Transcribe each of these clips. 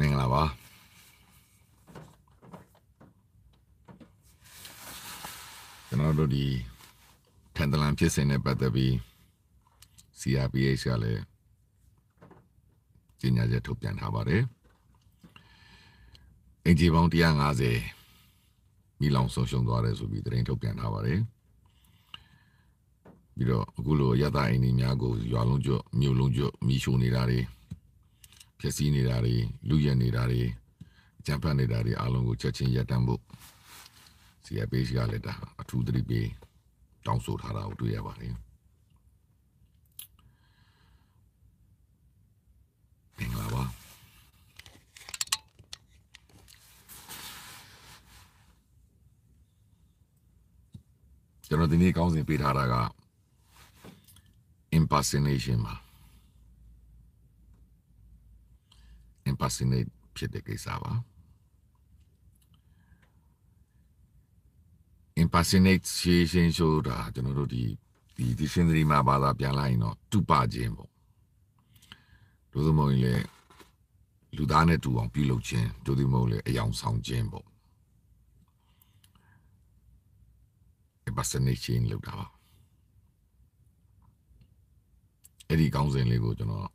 မင်္ဂလာပါကျွန်တော်တို့ဒီထန်တလန်ဖြစ်စဉ်နဲ့ပတ်သက်ပြီး CRPH ကလည်းကြေညာချက်ထုတ်ပြန်ထားပါတယ်အင်ဂျီပေါင်း150မိလောင်ဆုံးရှုံးသွားတယ်ဆိုပြီးတရင်ထုတ်ပြန်ထားပါတယ်ပြီးတော့အခုလိုရတအင်ဒီများကိုရွာလုံးကျွတ်မြို့လုံးကျွတ်မိရှုံနေတာတွေျက်စီးနေတာတွေလူရက်နေတာတွေကြံဖတ်နေတာတွေအားလုံးကိုချက်ချင်းရပ်တန့်ဖို့ CRPH ကလည်းဒါအထူးသတိပေးတောင်းဆိုထားတာကိုတွေ့ရပါတယ်မင်္ဂလာပါကျွန်တော်ဒီနေ့ကောင်းစဉ်ပေးထားတာက impersonation ပါ impersonate ဖြစ်တဲ့ကိစ္စပါ impersonate ရှင်ရှင်ဆိုတာကျွန်တော်တို့ဒီဒီဒီရှင်သတိမှာဘာသာပြန်လိုက်ရင်တော့တူပါခြင်းပေါ့တို့သမုံလေလူသားနဲ့တူအောင်ပြုလုပ်ခြင်းတို့သမုံလေအယောင်ဆောင်ခြင်းပေါ့ impersonate လုပ်တာပါအဲ့ဒီကောင်းစဉ်လေးကိုကျွန်တော်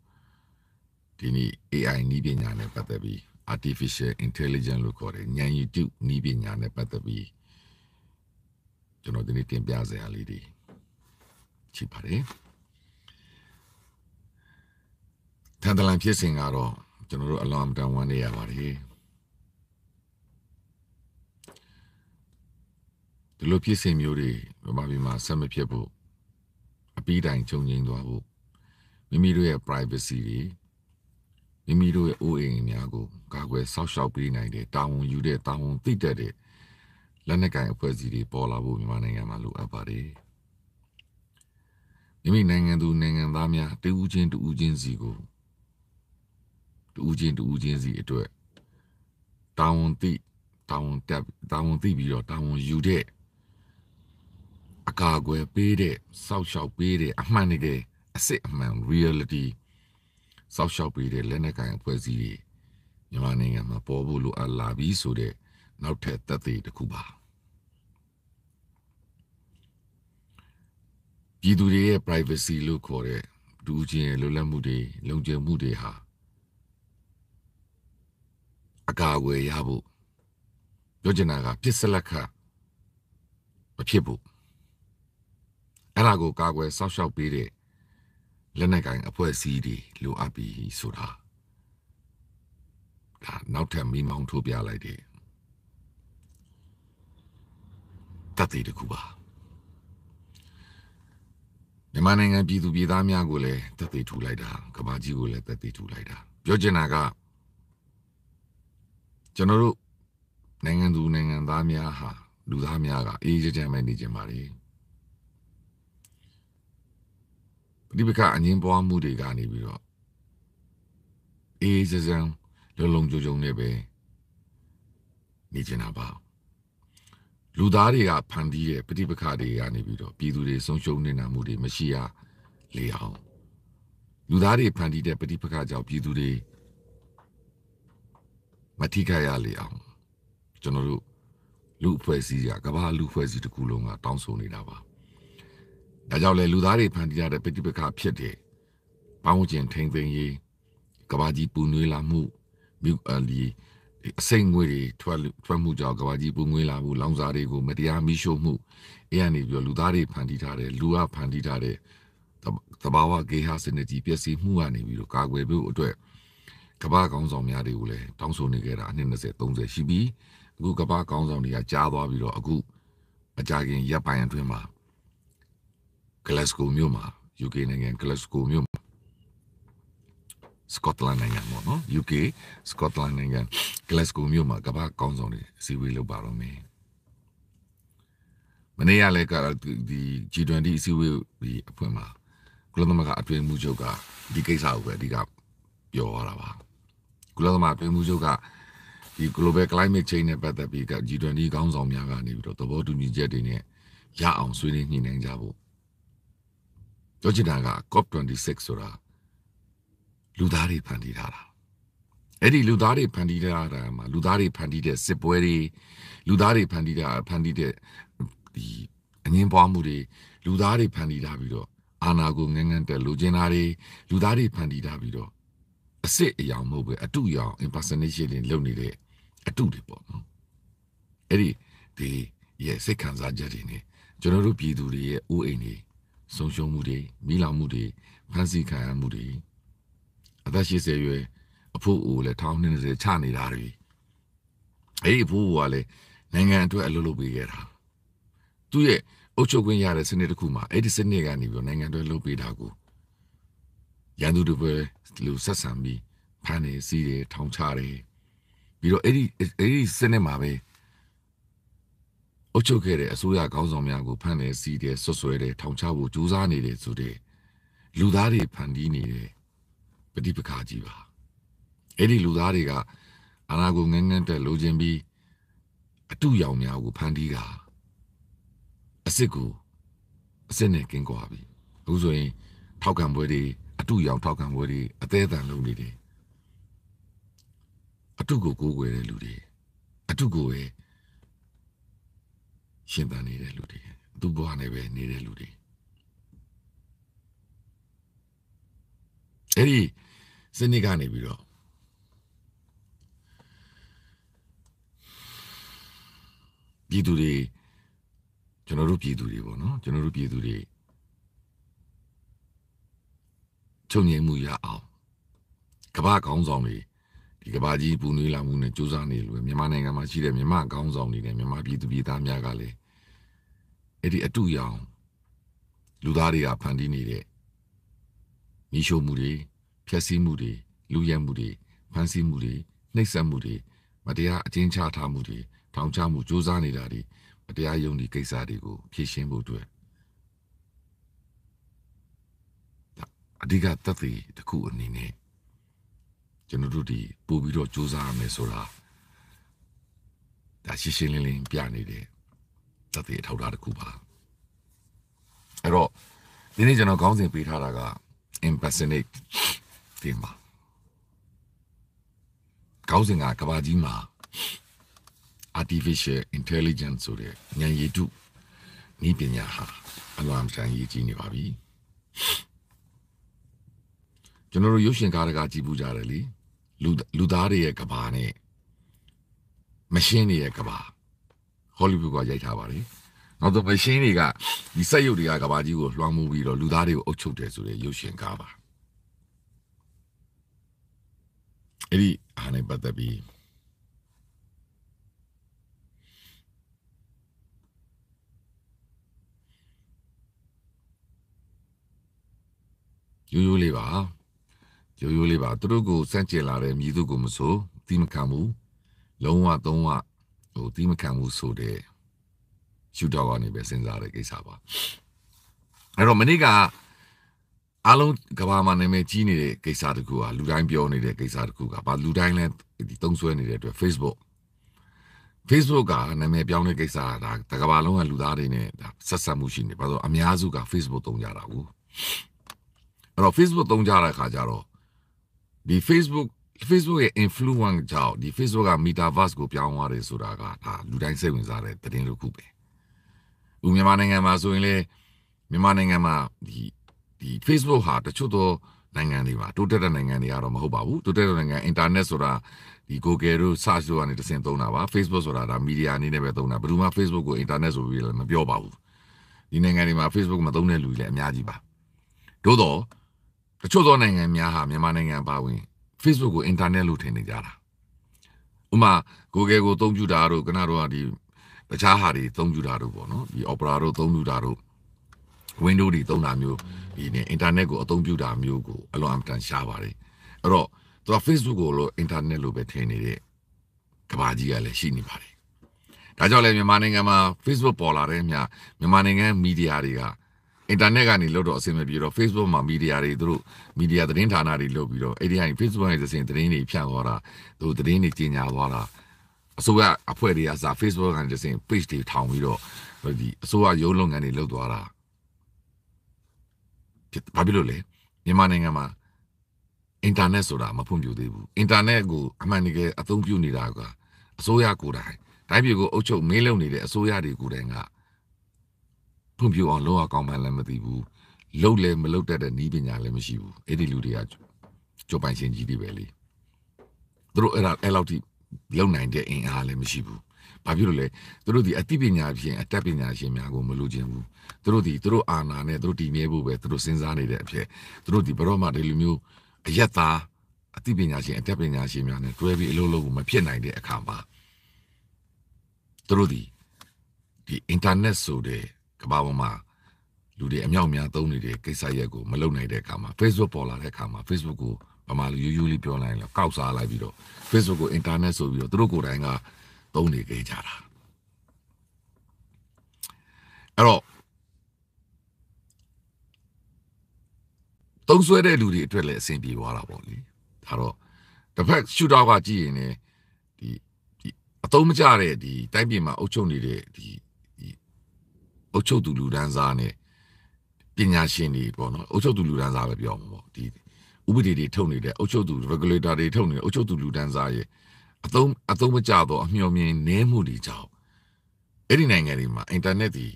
ဒီနေ့ AI နည်းပညာနဲ့ပတ်သက်ပြီး artificial intelligence လို့ခေါ်တဲ့ဉာဏ်ရည်တုနည်းပညာနဲ့ပတ်သက်ပြီးကျွန်တော်ဒီနေ့တင်ပြစရာလေးတွေရှိပါတယ်။ထန်တလန်ဖြစ်စဉ်ကတော့ကျွန်တော်တို့အလောင်းတန်ဝမ်းနေရပါတယ်။ဒီလိုဖြစ်စဉ်မျိုးတွေဗမာပြည်မှာဆက်မဖြစ်ဖို့အပြီးတိုင်ချုပ်ငြိမ်းသွားဖို့မိမိတို့ရဲ့ privacy တွေမိမိတို့ရဲ့အိုးအိမ်များကိုကာကွယ်စောင့်ရှောက်ပေးနိုင်တဲ့တာဝန်ယူတဲ့တာဝန်သိတတ်တဲ့လက်နက်ကင်အဖွဲ့အစည်းတွေပေါ်လာဖို့မြန်မာနိုင်ငံမှာလိုအပ်ပါတယ်။မိမိနိုင်ငံသူနိုင်ငံသားများတူးချင်းတူးချင်းစီကိုတူးချင်းတူးချင်းစီအတွက်တာဝန်သိတာဝန်တက်တာဝန်သိပြီးတော့တာဝန်ယူတဲ့အကာအကွယ်ပေးတဲ့စောင့်ရှောက်ပေးတဲ့အမှန်တကယ်အစစ်အမှန် reality စောက်ရှောက်ပေးတဲ့လက်နက်ကင်အဖွဲ့အစည်းတွေမြန်မာနိုင်ငံမှာပေါ်ဖို့လိုအပ်လာပြီဆိုတဲ့နောက်ထပ်သက်သေတစ်ခုပါပြည်သူတွေရဲ့ privacy လို့ခေါ်တဲ့ဒူးချင်းရဲ့လွတ်လပ်မှုတွေလုံခြုံမှုတွေဟာအကာအကွယ်ရဖို့ပြောချင်တာကပြစ်စလက်ခမဖြစ်ဘူးအဲ့ဒါကိုကာကွယ်စောက်ရှောက်ပေးတဲ့လက်နက်ကိုင်အဖွဲ့အစည်းတွေလိုအပ်ပြီဆိုတာဒါနောက်ထပ်မိမောင်းထိုးပြလိုက်တယ်တတ်သေးတကူပါမြန်မာနိုင်ငံပြည်သူပြည်သားများကိုလည်းတက်သေးထူလိုက်တာကမာကြီးကိုလည်းတက်သေးထူလိုက်တာပြောချင်တာကကျွန်တော်တို့နိုင်ငံသူနိုင်ငံသားများဟာလူသားများကအေးအေးချမ်းချမ်းပဲနေကြပါလေပဋိပက္ခအငင်းပွားမှုတွေကနေပြီးတော့အေးစစံလုံလုံကြုံကြုံနဲ့ပဲနေကျင်တာပါလူသားတွေကဖန်တီးတဲ့ပဋိပက္ခတွေကနေပြီးတော့ပြည်သူတွေဆုံးရှုံးနေတာမှုတွေမရှိရလေအောင်လူသားတွေဖန်တီးတဲ့ပဋိပက္ခကြောင့်ပြည်သူတွေမထိခိုက်ရလေအောင်ကျွန်တော်တို့လူအဖွဲ့အစည်းကကမ္ဘာလူအဖွဲ့အစည်းတစ်ခုလုံးကတောင်းဆိုနေတာပါဒါကြောင့်လေလူသားတွေဖန်တီးရတဲ့ပဋိပက္ခဖြစ်တဲ့ပေါင်းကျင်ထိန်သိမ်းရေးကဘာကြီးပူနွေးလာမှုမြို့အလီအစိမ့်ငွေတွေထွက်ထွက်မှုကြောင့်ကဘာကြီးပူငွေးလာမှုလောင်စာတွေကိုမတရားမိရှို့မှုအဲ့အနေပြီးတော့လူသားတွေဖန်တီးထားတဲ့လူအဖန်တီးထားတဲ့သဘာဝဂေဟာစနစ်ကြီးပျက်စီးမှုကနေပြီးတော့ကာကွယ်ဖို့အတွက်ကဘာကောင်းဆောင်များတွေကိုလည်းတောင်းဆိုနေကြတာအနည်း20 30ရှိပြီးအခုကဘာကောင်းဆောင်တွေကကြားသွားပြီးတော့အခုအကြခင်ရပ်ပိုင်းအတွင်းမှာ Glasgow မြို့မှာ UK နိုင်ငံ Glasgow မြို့မှာ Scotland နိုင်ငံပေါ့နော် UK Scotland နိုင်ငံ Glasgow မြို့မှာကမ္ဘာကောင်းဆောင်တွေအစည်းအဝေးလုပ်ပါတော့မယ်မနေ့ကလည်းကဒီ G20 အစည်းအဝေးဒီအဖွဲ့မှာကုလသမဂ္ဂအတွင်းမှုချုပ်ကဒီကိစ္စကိုပဲအဓိကပြောရတာပါကုလသမဂ္ဂအတွင်းမှုချုပ်ကဒီ global climate change နဲ့ပတ်သက်ပြီးက G20 ခေါင်းဆောင်များကနေပြီးတော့သဘောတူညီချက်တွေနဲ့ရအောင်ဆွေးနွေးညှိနှိုင်းကြဖို့ပြောချင်တာက COP26 ဆိုတာလူသားတွေဖန်တီးထားတာအဲ့ဒီလူသားတွေဖန်တီးထားတာမှာလူသားတွေဖန်တီးတဲ့စစ်ပွဲတွေလူသားတွေဖန်တီးတာဖန်တီးတဲ့ဒီအငင်းပွားမှုတွေလူသားတွေဖန်တီးထားပြီးတော့အာနာကိုငငန်းတက်လူကျင်တာတွေလူသားတွေဖန်တီးထားပြီးတော့အစ်စ်အယောင်မဟုတ်ပဲအတုအယောင် impersonation တွေလုပ်နေတဲ့အတုတွေပေါ့နော်အဲ့ဒီဒီရဲ့စိတ်ခံစားချက်တွေနေကျွန်တော်တို့ပြည်သူတွေရဲ့ဥအိမ်တွေဆုံးရှုံးမှုတွေမိလောင်မှုတွေဖန်ဆီးခံရမှုတွေအသက်80ရွယ်အဖိုးအိုလည်း1020ချနေတာတွေအဲ့ဒီအဖိုးအိုကလည်းနိုင်ငံအတွက်အလုပ်လုပ်ပေးခဲ့တာသူ့ရဲ့အုပ်ချုပ်ခွင့်ရတဲ့စနစ်တစ်ခုမှာအဲ့ဒီစနစ်ကနေပြီးနိုင်ငံအတွက်လုပ်ပေးတာကိုရန်သူတွေပဲလူဆက်ဆံပြီးဖမ်းနေစီးတယ်ထောင်ချတယ်ပြီးတော့အဲ့ဒီအဲ့ဒီစနစ်မှာပဲအုပ်ချုပ်ခဲ့တဲ့အစိုးရခေါင်းဆောင်များကိုဖမ်းတယ်စီးတယ်ဆွဆွဲတယ်ထောင်ချဖို့ကြိုးစားနေတယ်ဆိုတဲ့လူသားတွေဖန်တီးနေတဲ့ပဋိပက္ခကြီးပါအဲ့ဒီလူသားတွေကအာဏာကိုငန်းငန်းတက်လိုချင်ပြီးအတုရောင်များကိုဖန်တီးတာအစ်စ်ကိုအစ်စ်နဲ့ကင်းကွာပြီအခုဆိုရင် ထောက်ခံပွဲတွေအတုရောင်ထောက်ခံပွဲတွေအသေးအံလုပ်နေတယ်အတုကိုကိုးကွယ်တဲ့လူတွေအတုကိုပဲရှင်သန်နေတဲ့လူတွေသူ့ဘဝနဲ့ပဲနေတဲ့လူတွေအဲ့ဒီစနစ်ကနေပြီးတော့ပြည်သူတွေကျွန်တော်တို့ပြည်သူတွေပေါ့နော်ကျွန်တော်တို့ပြည်သူတွေချုပ်ငြိမ်မှုရအောင်ကမ္ဘာကောင်းဆောင်တွေဒီကမ္ဘာကြီးပူနွေးလာမှုနဲ့ကြိုးစားနေလို့မြန်မာနိုင်ငံမှာရှိတဲ့မြန်မာကောင်းဆောင်တွေနဲ့မြန်မာပြည်သူပြည်သားများကလည်းအဲ့ဒီအတူရောင်လူသားတွေကဖန်တီးနေတဲ့မိရှုမှုတွေဖျက်ဆီးမှုတွေလူရဲမှုတွေဖန်ဆီးမှုတွေနှိပ်စက်မှုတွေမတရားအကျဉ်းချထားမှုတွေထောင်ချမှုစူးစမ်းနေတာတွေမတရားယုံဒီကိစ္စတွေကိုဖြေရှင်းဖို့အတွက်အဓိကသက်သေတစ်ခုအနေနဲ့ကျွန်တော်တို့ဒီပို့ပြီးတော့စူးစမ်းရမယ်ဆိုတာဒါရှင်းရှင်းလင်းလင်းပြနေတယ်သက်သေအထောက်အထားတစ်ခုပါအဲ့တော့ဒီနေ့ကျွန်တော်ခေါင်းစဉ်ပေးထားတာက impersonate ဒီမှာခေါင်းစဉ်ကကဘာကြီးမှာ artificial intelligence ဆိုတဲ့ဉာဏ်ရည်တုနည်းပညာဟာအလွန်အမတန်ရည်ကြီးနေပါပြီကျွန်တော်တို့ရုပ်ရှင်ကားတကာကြည့်ဘူးကြတယ်လေလူလူသားတွေရဲ့ကဘာနဲ့မရှင်းတွေရဲ့ကဘာဟောလိဝုဒ်ကရိုက်ထားပါတယ်နောက်တော့မရှင်းတွေကဒီစက်ရုပ်တွေကကဘာကြီးကိုလွှမ်းမိုးပြီးတော့လူသားတွေကိုအုပ်ချုပ်တယ်ဆိုတဲ့ရုပ်ရှင်ကားပါအဲ့ဒီအားနဲ့ပတ်သက်ပြီးရိုးရိုးလေးပါရိုးရိုးလေးပါသူတို့ကိုစန့်ကျင်လာတဲ့မြည်သူကိုမဆိုတီးမခံဘူးလုံးဝသုံးဝဟိုတီးမခံဘူးဆိုတဲ့ရှူတော့ကနေပဲစဉ်းစားတဲ့ကိစ္စပါအဲ့တော့မနေ့ကအလုံးကဘာမှာနာမည်ကြီးနေတဲ့ကိစ္စတခုဟာလူတိုင်းပြောနေတဲ့ကိစ္စတခုကဘာလူတိုင်းလဲဒီသုံးဆွဲနေတဲ့အတွက် Facebook Facebook ကနာမည်ပြောင်းတဲ့ကိစ္စကဒါတကဘာလုံးကလူသားတွေနဲ့ဒါဆက်ဆက်မှုရှိနေဘာလို့အများစုက Facebook သုံးကြတာဘူးအဲ့တော့ Facebook သုံးကြတဲ့အခါကျတော့ဒီ Facebook Facebook ရဲ့ influence ကြောင့်ဒီ Facebook က metaverse ကိုပြောင်းသွားတယ်ဆိုတာကဒါလူတိုင်းစိတ်ဝင်စားတဲ့သတင်းတစ်ခုပဲ။ဦးမြန်မာနိုင်ငံမှာဆိုရင်လေမြန်မာနိုင်ငံမှာဒီဒီ Facebook ဟာတချို့သောနိုင်ငံတွေပါတိုးတက်တဲ့နိုင်ငံတွေကတော့မဟုတ်ပါဘူးတိုးတက်တဲ့နိုင်ငံ internet ဆိုတာဒီ Google တို့ search တို့ကနေတဆင့်သုံးတာပါ Facebook ဆိုတာဒါ media အနေနဲ့ပဲသုံးတာဘယ်သူမှ Facebook ကို internet ဆိုပြီးလည်းမပြောပါဘူးဒီနိုင်ငံတွေမှာ Facebook မသုံးတဲ့လူတွေလည်းအများကြီးပါသို့တော့တချို့သောနိုင်ငံများဟာမြန်မာနိုင်ငံပါဝင် Facebook ကို internet လို့ထင်နေကြတာဥမာ Google ကိုအသုံးပြုတာတို့ကနတော့ဒီတခြားဟာတွေအသုံးပြုတာတို့ပေါ့နော်ဒီ Opera တို့အသုံးပြုတာတို့ Windows တွေသုံးတာမျိုးဒီနေ internet ကိုအသုံးပြုတာမျိုးကိုအလွန်အမတန်ရှားပါတယ်အဲ့တော့သူက Facebook ကိုလို့ internet လို့ပဲထင်နေတဲ့ကဘာကြီးကလည်းရှိနေပါတယ်ဒါကြောင့်လည်းမြန်မာနိုင်ငံမှာ Facebook ပေါ်လာတဲ့အမြမြန်မာနိုင်ငံမီဒီယာတွေကအင်တာနက်ကနေလို့တော့အဆင်မပြေတော့ Facebook မှာမီဒီယာတွေသူတို့မီဒီယာသတင်းဌာနတွေလုပ်ပြီးတော့အဲ့ဒီကနေ Facebook ရဲ့သတင်းသတင်းတွေဖြန့်သွားတာသူတို့သတင်းတွေကြီးညာသွားတာအစိုးရအဖွဲ့တွေအစား Facebook ကနေသတင်း page တွေထောင်ပြီးတော့ဒီအစိုးရရုံးလုပ်ငန်းတွေလုပ်သွားတာဘာဖြစ်လို့လဲမြန်မာနိုင်ငံမှာအင်တာနက်ဆိုတာမဖွံ့ဖြိုးသေးဘူးအင်တာနက်ကိုအမှန်တကယ်အသုံးပြုနေတာကအစိုးရကိုယ်တိုင်တိုင်းပြည်ကိုအုပ်ချုပ်မေးလုံနေတဲ့အစိုးရတွေကိုယ်တိုင်ကဖွံ့ဖြိုးအောင်လုပ်ရကောင်းမှန်းလည်းမသိဘူးလုပ်လည်းမလုပ်တတ်တဲ့ဤပညာလည်းမရှိဘူးအဲ့ဒီလူတွေကကြိုပိုင်ရှင်ကြီးတွေပဲလေသူတို့အဲ့ဒါအဲ့လောက်ထိလုံနိုင်တဲ့အင်အားလည်းမရှိဘူးဘာဖြစ်လို့လဲသူတို့ဒီအသိပညာဖြင့်အတတ်ပညာရှင်များကိုမလိုချင်ဘူးသူတို့ဒီသူတို့အာဏာနဲ့သူတို့တည်မြဲဖို့ပဲသူတို့စဉ်းစားနေတဲ့အဖြစ်သူတို့ဒီဘရော့မဒီလူမျိုးအယက်သားအသိပညာရှင်အတတ်ပညာရှင်များနဲ့တွဲပြီးအလုပ်လုပ်ဖို့မဖြစ်နိုင်တဲ့အခါမှာသူတို့ဒီဒီ internet ဆိုတဲ့ကဘာပေါ်မှာလူတွေအမြောက်များသုံးနေတဲ့ကိစ္စရက်ကိုမလုပ်နိုင်တဲ့အခါမှာ Facebook ပေါ်လာတဲ့အခါမှာ Facebook ကိုဗမာလူရိုးရိုးလေးပြောလိုက်ရင်တော့ကောက်စားလိုက်ပြီးတော့ Facebook ကို internet ဆိုပြီးတော့သူတို့ကိုယ်တိုင်ကသုံးနေကြတာအဲ့တော့သုံးဆွဲတဲ့လူတွေအတွက်လည်းအဆင်ပြေသွားတာပေါ့လေဒါတော့တစ်ဖက် shootout ကကြည့်ရင်လည်းဒီဒီအသုံးမကျတဲ့ဒီတိုက်ပြင်မှာအုပ်ချုပ်နေတဲ့ဒီအုပ်ချုပ်သူလူဒန်းစားနဲ့ပညာရှင်တွေပေါ့နော်အုပ်ချုပ်သူလူဒန်းစားပဲပြောမှာပေါ့ဒီဥပဒေတွေထုတ်နေတဲ့အုပ်ချုပ်သူ regulator တွေထုတ်နေတဲ့အုပ်ချုပ်သူလူဒန်းစားရဲ့အသုံးအသုံးမကျတော့အမျှော်မြင်နေမှုတွေကြောင့်အဲ့ဒီနိုင်ငံတွေမှာအင်တာနက်ဒီ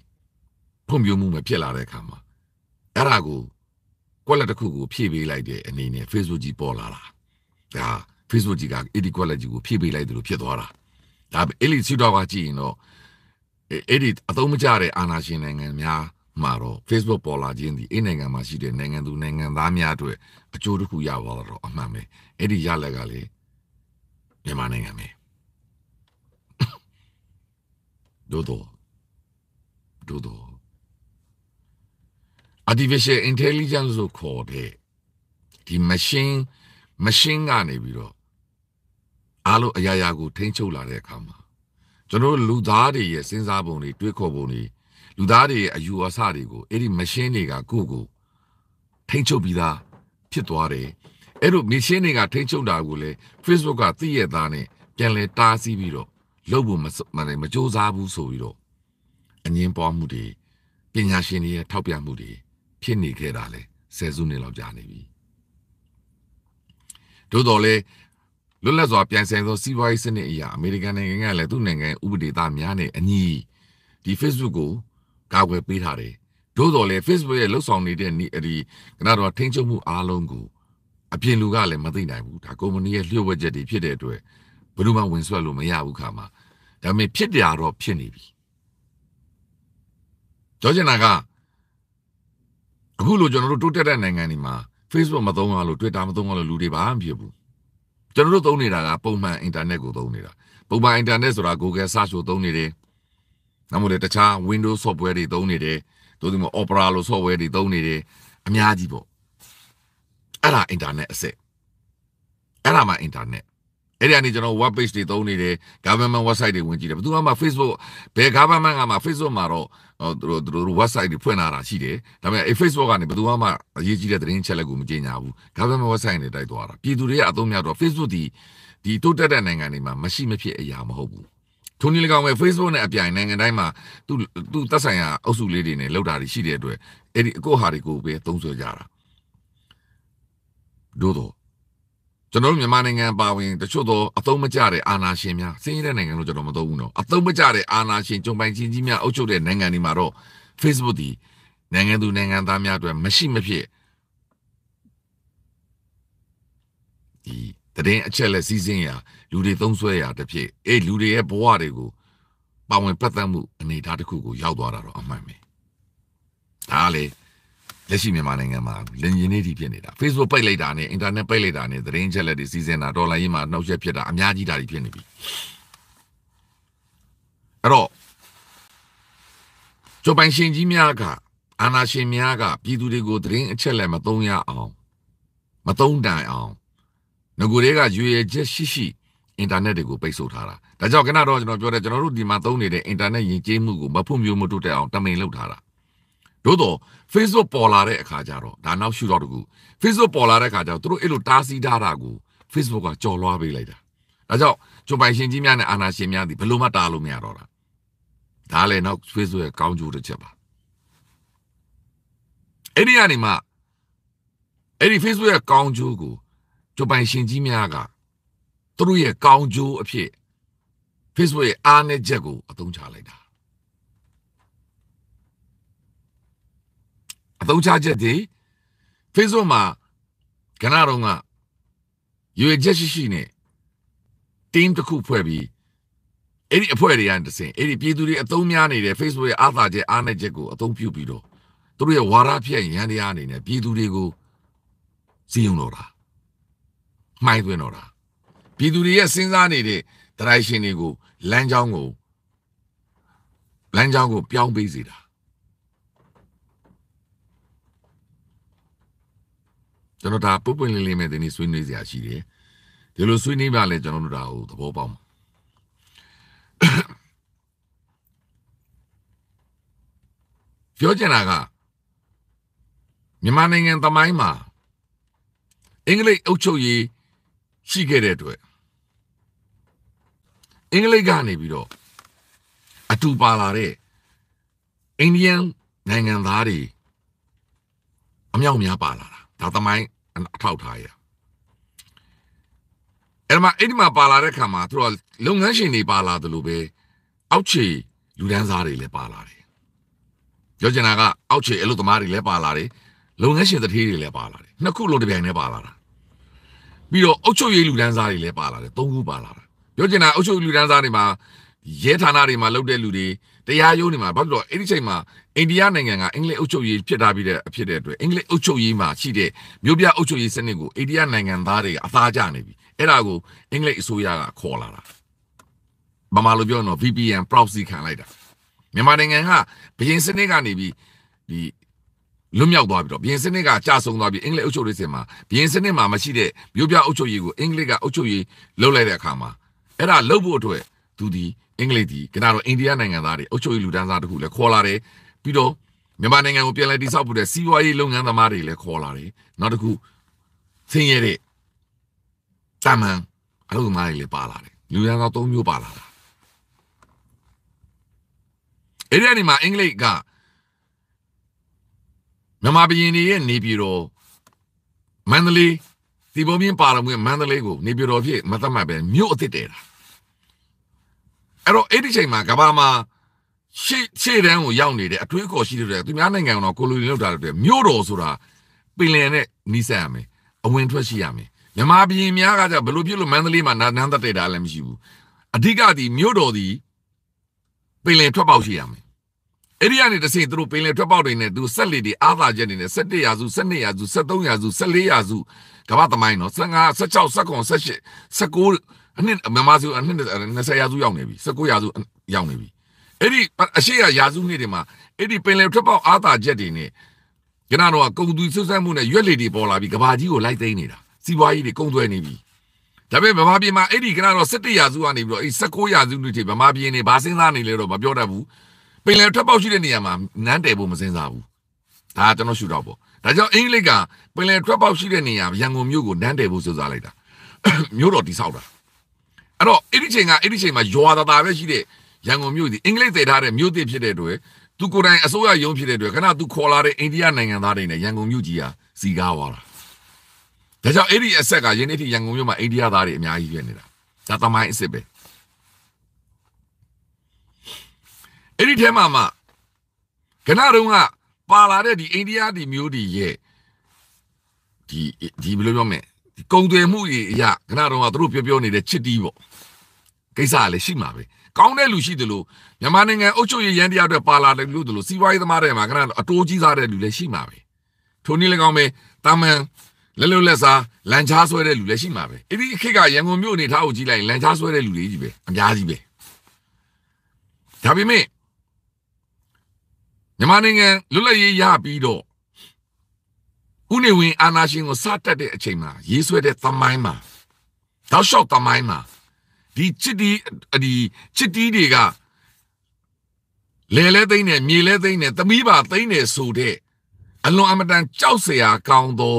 ဖွံ့ဖြိုးမှုမဖြစ်လာတဲ့အခါမှာအဲ့ဒါကိုကွက်လက်တစ်ခုကိုဖြည့်ပေးလိုက်တဲ့အနေနဲ့ Facebook ကြီးပေါ်လာတာဒါ Facebook ကြီးက edit quality ကိုဖြည့်ပေးလိုက်တယ်လို့ဖြစ်သွားတာဒါပဲအဲ့ဒီစီတော့ကကြည့်ရင်တော့အဲ့ဒီအသုံးမကျတဲ့အာဏာရှင်နိုင်ငံများမှာတော့ Facebook ပေါ်လာခြင်းဒီအဲ့နိုင်ငံမှာရှိတဲ့နိုင်ငံသူနိုင်ငံသားများအတွက်အကျိုးတစ်ခုရပါတော့အမှန်ပဲအဲ့ဒီရလက်ကလေမြန်မာနိုင်ငံပဲဒို့တော့ဒို့တော့ artificial intelligence လို့ခေါ်တဲ့ဒီ machine machine ကနေပြီးတော့အားလုံးအရာရာကိုထိန်းချုပ်လာတဲ့အခါမှာကျွန်တော်လူသားတွေရဲ့စဉ်းစားပုံတွေတွေးခေါ်ပုံတွေလူသားတွေရဲ့အယူအဆတွေကိုအဲ့ဒီ machine တွေကကိုယ့်ကိုထိမ့်ချုပ်ပြီးသားဖြစ်သွားတယ်အဲ့လို machine တွေကထိမ့်ချုပ်တာကိုလည်း Facebook ကသိရသားနဲ့ပြန်လဲတားဆီးပြီးတော့လုပ်ဖို့မမစ조사ဘူးဆိုပြီးတော့အငင်းပွားမှုတွေပညာရှင်တွေရဲ့ထောက်ပြမှုတွေဖြစ်နေခဲ့တာလဲဆယ်စုနှစ်လောက်ကြာနေပြီသို့တော်လဲလွတ်လပ်စွာပြန်ဆိုင်သောစီးပွားရေးစနစ်အရာအမေရိကန်နိုင်ငံကလည်းသူ့နိုင်ငံဥပဒေသားများနဲ့အညီဒီ Facebook ကိုကာကွယ်ပေးထားတယ်။သို့တော်လည်း Facebook ရဲ့လှုပ်ဆောင်နေတဲ့ဒီကနတော်ထိန်းချုပ်မှုအားလုံးကိုအပြင်လူကလည်းမသိနိုင်ဘူး။ဒါကုမ္ပဏီရဲ့လျှို့ဝှက်ချက်တွေဖြစ်တဲ့အတွက်ဘယ်သူမှဝင်ဆွက်လို့မရဘူးခါမှာဒါပေမဲ့ဖြစ်ကြတော့ဖြစ်နေပြီ။ကြောကျင်နာကအခုလိုကျွန်တော်တို့တိုးတက်တဲ့နိုင်ငံတွေမှာ Facebook မသုံးရလို့ Twitter မသုံးရလို့လူတွေဘာမှမဖြစ်ဘူး။ကျွန်တော်တို့သုံးနေတာကပုံမှန်အင်တာနက်ကိုသုံးနေတာပုံမှန်အင်တာနက်ဆိုတာ Google Search ကိုသုံးနေတယ်နောက်မို့လေတခြား Windows software တွေသုံးနေတယ်သို့ဒီမှာ Opera လို software တွေသုံးနေတယ်အများကြီးပေါ့အဲ့ဒါအင်တာနက်အစစ်အဲ့ဒါမှအင်တာနက်အဲ့ဒီကနေကျွန်တော် web page တွေသုံးနေတယ် government website တွေဝင်ကြည့်တယ်ဘယ်သူမှ Facebook ဘယ် government ကမှ Facebook မှာတော့သူတို့သူတို့ website တွေဖွင့်လာတာရှိတယ်ဒါပေမဲ့အဲ့ Facebook ကနေဘယ်သူမှအရေးကြီးတဲ့သတင်းချက်လက်ကိုမကြေညာဘူး government website တွေတိုက်သွားတာပြည်သူတွေကအသုံးများတော့ Facebook ဒီဒီတိုးတက်တဲ့နိုင်ငံတွေမှာမရှိမဖြစ်အရာမဟုတ်ဘူးထိုနည်း၎င်းပဲ Facebook နဲ့အပြိုင်နိုင်ငံတိုင်းမှာသူသူသက်ဆိုင်ရာအုပ်စုလေးတွေနဲ့လောက်တာတွေရှိတဲ့အတွက်အဲ့ဒီအကိုဟာတွေကိုပဲသုံးဆွဲကြတာတို့တော့ကျွန်တော်တို့မြန်မာနိုင်ငံပါဝင်တချို့သောအသုံးမကျတဲ့အာဏာရှင်များစင်းရတဲ့နိုင်ငံလို့ကျွန်တော်မသုံးဘူးနော်အသုံးမကျတဲ့အာဏာရှင်ကြုံပိုင်ချင်းကြီးများအုပ်ချုပ်တဲ့နိုင်ငံတွေမှာတော့ Facebook ဒီနိုင်ငံသူနိုင်ငံသားများအတွက်မရှိမဖြစ်ဒီတရင်အချက်လက်စီးစင်းရာလူတွေသုံးဆွဲရာတစ်ဖြစ်အေးလူတွေရဲ့ဘဝတွေကိုပါဝင်ပတ်သက်မှုအနေအထားတစ်ခုကိုရောက်သွားတာတော့အမှန်ပဲဒါလေလက်ရှိမြန်မာနိုင်ငံမှာလင်ရင်နေတီဖြစ်နေတာ Facebook ပိတ်လိုက်တာနဲ့ internet ပိတ်လိုက်တာနဲ့သတင်းချက်လက်တွေစီးစင်းတာဒေါ်လာရေးမှာနှောက်ယှက်ဖြစ်တာအများကြီးဒါတွေဖြစ်နေပြီအဲ့တော့ကျော်ပိုင်ရှင်ကြီးများကအာဏာရှင်များကပြည်သူတွေကိုသတင်းအချက်လက်မသုံးရအောင် မသုံးတိုင်အောင်ငကိုတွေကရွေရချက်ရှိရှိအင်တာနက်တွေကိုပိတ်ဆို့ထားတာဒါကြောင့်ခဏတော့ကျွန်တော်ပြောတယ်ကျွန်တော်တို့ဒီမှာသုံးနေတဲ့အင်တာနက်ယဉ်ကျေးမှုကိုမဖွံ့ဖြိုးမတိုးတက်အောင်တမင်လုပ်ထားတာသို့တော့ Facebook ပေါ်လာတဲ့အခါကျတော့ဒါနောက်ရှုတော့တကူ Facebook ပေါ်လာတဲ့အခါကျတော့သူတို့အဲ့လိုတားဆီးထားတာကို Facebook ကကြော်လွှားပေးလိုက်တာဒါကြောင့်ဂျွန်ပိုင်ရှင်ကြီးများနဲ့အာနာရှင်များဒီဘယ်လိုမှတားလို့မရတော့တာဒါလည်းနောက် Facebook ရဲ့ကောင်းကျိုးတစ်ချက်ပါအဲ့ဒီကနေမှအဲ့ဒီ Facebook ရဲ့ကောင်းကျိုးကိုဂျွန်ပိုင်ရှင်ကြီးများကသူတို့ရဲ့ကောင်းကျိုးအဖြစ် Facebook ရဲ့အားနည်းချက်ကိုအသုံးချလိုက်တာအသုံးချချက်တွေ Facebook မှာကနတော့ကရွေချက်ရှိရှိနဲ့ team တစ်ခုဖွဲ့ပြီးအဲ့ဒီအဖွဲ့တွေကတစင်အဲ့ဒီပြည်သူတွေအသုံးများနေတဲ့ Facebook ရဲ့အာသာချက်အားနည်းချက်ကိုအသုံးပြုပြီးတော့သူတို့ရဲ့ဝါဒဖြန့်ရန်တရားအနေနဲ့ပြည်သူတွေကိုစည်းရုံးတော့တာမှိုင်းသွင်းတော့တာပြည်သူတွေရဲ့စဉ်းစားနေတဲ့ဒရိုက်ရှင်တွေကိုလမ်းကြောင်းကိုလမ်းကြောင်းကို ပြောင်းပေးစေတာကျွန်တော်ဒါပုပ်ပွင့်လင်းလင်းပဲဒီနေ့ဆွေးနွေးစရာရှိတယ်ဒီလိုဆွေးနွေးပါလဲကျွန်တော်တို့ဒါကိုသဘောပေါက်မှာပြောချင်တာကမြန်မာနိုင်ငံသမိုင်းမှာအင်္ဂလိပ်အုပ်ချုပ်ရေးရှိခဲ့တဲ့အတွက်အင်္ဂလိပ်ကနေပြီးတော့အတူပါလာတဲ့အိန္ဒိယနိုင်ငံသားတွေအမြောက်များပါလာတာဒါသမိုင်းအထောက်ထားရအဲ့မှာအဲ့ဒီမှာပါလာတဲ့ခါမှာသူတို့လုပ်ငန်းရှင်တွေပါလာတယ်လို့ပဲအောက်ခြေလူတန်းစားတွေလည်းပါလာတယ်ပြောချင်တာကအောက်ခြေအလုပ်သမားတွေလည်းပါလာတယ်လုပ်ငန်းရှင်တထေးတွေလည်းပါလာတယ်နှစ်ခုလုံးတစ်ပြိုင်တည်းပါလာတာပြီးတော့အုပ်ချုပ်ရေးလူတန်းစားတွေလည်းပါလာတယ်သုံးခုပါလာတာပြောချင်တာအုပ်ချုပ်ရေးလူတန်းစားတွေမှာရဲဌာနတွေမှာလုပ်တဲ့လူတွေတရားရုံးတွေမှာဘာဖြစ်လို့အဲ့ဒီချိန်မှာအိန္ဒိယနိုင်ငံကအင်္ဂလိပ်အုပ်ချုပ်ရေးဖြစ်ထားပြီးတဲ့အဖြစ်တဲ့အတွက်အင်္ဂလိပ်အုပ်ချုပ်ရေးမှာရှိတဲ့မြို့ပြအုပ်ချုပ်ရေးစနစ်ကိုအိန္ဒိယနိုင်ငံသားတွေကအသားကျနေပြီအဲ့ဒါကိုအင်္ဂလိပ်အစိုးရကခေါ်လာတာမမလိုပြောရင်တော့ VPN proxy ခံလိုက်တာမြန်မာနိုင်ငံကဘရင်စနစ်ကနေပြီးဒီလွတ်မြောက်သွားပြီးတော့ဘရင်စနစ်ကကြာဆုံးသွားပြီးအင်္ဂလိပ်အုပ်ချုပ်ရေးစနစ်မှာဘရင်စနစ်မှာမရှိတဲ့မြို့ပြအုပ်ချုပ်ရေးကိုအင်္ဂလိပ်ကအုပ်ချုပ်ရေးလုပ်လိုက်တဲ့အခါမှာအဲ့ဒါလုပ်ဖို့အတွက်သူဒီအင်္ဂလိပ်ဒီကတော့အိန္ဒိယနိုင်ငံသားတွေအုပ်ချုပ်ရေးလူတန်းစားတခုလည်းခေါ်လာတယ်ပြီးတော့မြန်မာနိုင်ငံကိုပြန်လည်တည်ဆောက်ဖို့တဲ့စီးပွားရေးလုပ်ငန်းသမားတွေလည်းခေါ်လာတယ်နောက်တစ်ခုဆင်းရဲတဲ့တာမန်အလုပ်သမားတွေလည်းပါလာတယ်လူရန်သော၃မျိုးပါလာတာအဲ့ဒီအနေမှာအင်္ဂလိပ်ကမြန်မာပြည်နေရဲ့နေပြည်တော်မန္တလေးဒီပုံပြင်းပါလာမှုရဲ့မန္တလေးကိုနေပြည်တော်ဖြစ်မသတ်မှတ်ပဲမြို့အစ်စ်တဲတာအဲ့တော့အဲ့ဒီချိန်မှာကမ္ဘာမှာရှေ့ရှေ့တန်းကိုရောက်နေတယ်အတွေးခေါ်ရှိတဲ့သူများနိုင်ငံကတော့ကိုလိုနီလောက်တာတဲ့မြို့တော်ဆိုတာပင်လယ်နဲ့နီးစပ်ရမယ်အဝင်ထွက်ရှိရမယ်မြန်မာပြည်များကကြဘလို့ဖြစ်လို့မန္တလေးမှာနာနန်းသက်တဲ့တာလည်းမရှိဘူးအဓိကဒီမြို့တော်ဒီပင်လယ်ထွက်ပေါက်ရှိရမယ်အဲ့ဒီကနေတဆင့်သူတို့ပင်လယ်ထွက်ပေါက်တွေနဲ့သူဆက်လက်တွေအားသာချက်တွေနဲ့17ရာစု17ရာစု73ရာစု14ရာစုကမ္ဘာသမိုင်းနော်15 16 19 18 19အနှစ်မြန်မာစုအနှစ်20ရာစုရောက်နေပြီ19ရာစုရောက်နေပြီအဲ့ဒီအရှိရရာစုနှစ်တွေမှာအဲ့ဒီပင်လယ်ထွက်ပေါက်အာသာချက်တွေနဲ့ကနတော့ကုံသူဆွဆက်မှုနဲ့ရွက်လေတွေပေါ်လာပြီးကဘာကြီးကိုလိုက်သိမ်းနေတာစီးပွားရေးတွေကုံသွဲနေပြီဒါပေမဲ့ဗမာပြည်မှာအဲ့ဒီကနတော့17ရာစုကနေပြီးတော့အဲ့16ရာစုနှစ်ထိဗမာပြည်နေဘာစဉ်းစားနေလဲတော့မပြောတတ်ဘူးပင်လယ်ထွက်ပေါက်ရှိတဲ့နေရာမှာနန်းတယ်ဖို့မစဉ်းစားဘူးဒါကျွန်တော်ရှုတော့ပေါ့ဒါကြောင့်အင်္ဂလိပ်ကပင်လယ်ထွက်ပေါက်ရှိတဲ့နေရာရန်ကုန်မြို့ကိုနန်းတယ်ဖို့စူးစမ်းလိုက်တာမြို့တော်တိဆောက်တာအဲ့တော့အဲ့ဒီချိန်ကအဲ့ဒီချိန်မှာရွာသာသာပဲရှိတဲ့ရန်ကုန်မြို့ဒီအင်္ဂလိပ်သိထားတဲ့မြို့သစ်ဖြစ်တဲ့အတွက်သူကိုယ်တိုင်အစိုးရရုံးဖြစ်တဲ့အတွက်ခဏသူခေါ်လာတဲ့အိန္ဒိယနိုင်ငံသားတွေနဲ့ရန်ကုန်မြို့ကြီးဟာစီကားသွားတာဒါကြောင့်အဲ့ဒီအဆက်ကယနေ့ထိရန်ကုန်မြို့မှာအိန္ဒိယသားတွေအများကြီးပြနေတာဒါတမိုင်းအစ်စ်ပဲအဲ့ဒီထဲမှာမှခဏတုန်းကပါလာတဲ့ဒီအိန္ဒိယဒီမျိုးဒီရဲ့ဒီဒီဘယ်လိုပြောမလဲဒီကုံသွယ်မှုကြီးအရာခဏတုန်းကသူတို့ပြောပြောနေတဲ့ချစ်တီးပေါ့ကိစ္စကလည်းရှိမှာပဲကောင်းတဲ့လူရှိတယ်လို့မြန်မာနိုင်ငံအုပ်ချုပ်ရေးရန်တရားအတွက်ပါလာတယ်လို့တို့စီးပွားရေးသမားတွေမှာခဏအတိုးကြီးစားတဲ့လူလည်းရှိမှာပဲထိုနည်းလည်းကောင်းပဲတာမန်လက်လွတ်လက်စားလန်ချားဆွဲတဲ့လူလည်းရှိမှာပဲအဲ့ဒီခေတ်ကရန်ကုန်မြို့အနေထားကိုကြည့်လိုက်လန်ချားဆွဲတဲ့လူတွေကြီးပဲအများကြီးပဲဒါပေမဲ့မြန်မာနိုင်ငံလွတ်လပ်ရေးရပြီးတော့ဦးနေဝင်အာဏာရှင်ကိုစတတ်တဲ့အချိန်မှာရေးဆွဲတဲ့သမိုင်းမှာတောက်လျှောက်သမိုင်းမှာဒီချစ်တီးဒီချစ်တီးတွေကလေလဲသိမ့်နေမြေလဲသိမ့်နေသမီးပါသိမ့်နေဆိုတဲ့အလွန်အမတန်ကြောက်စရာကောင်းသော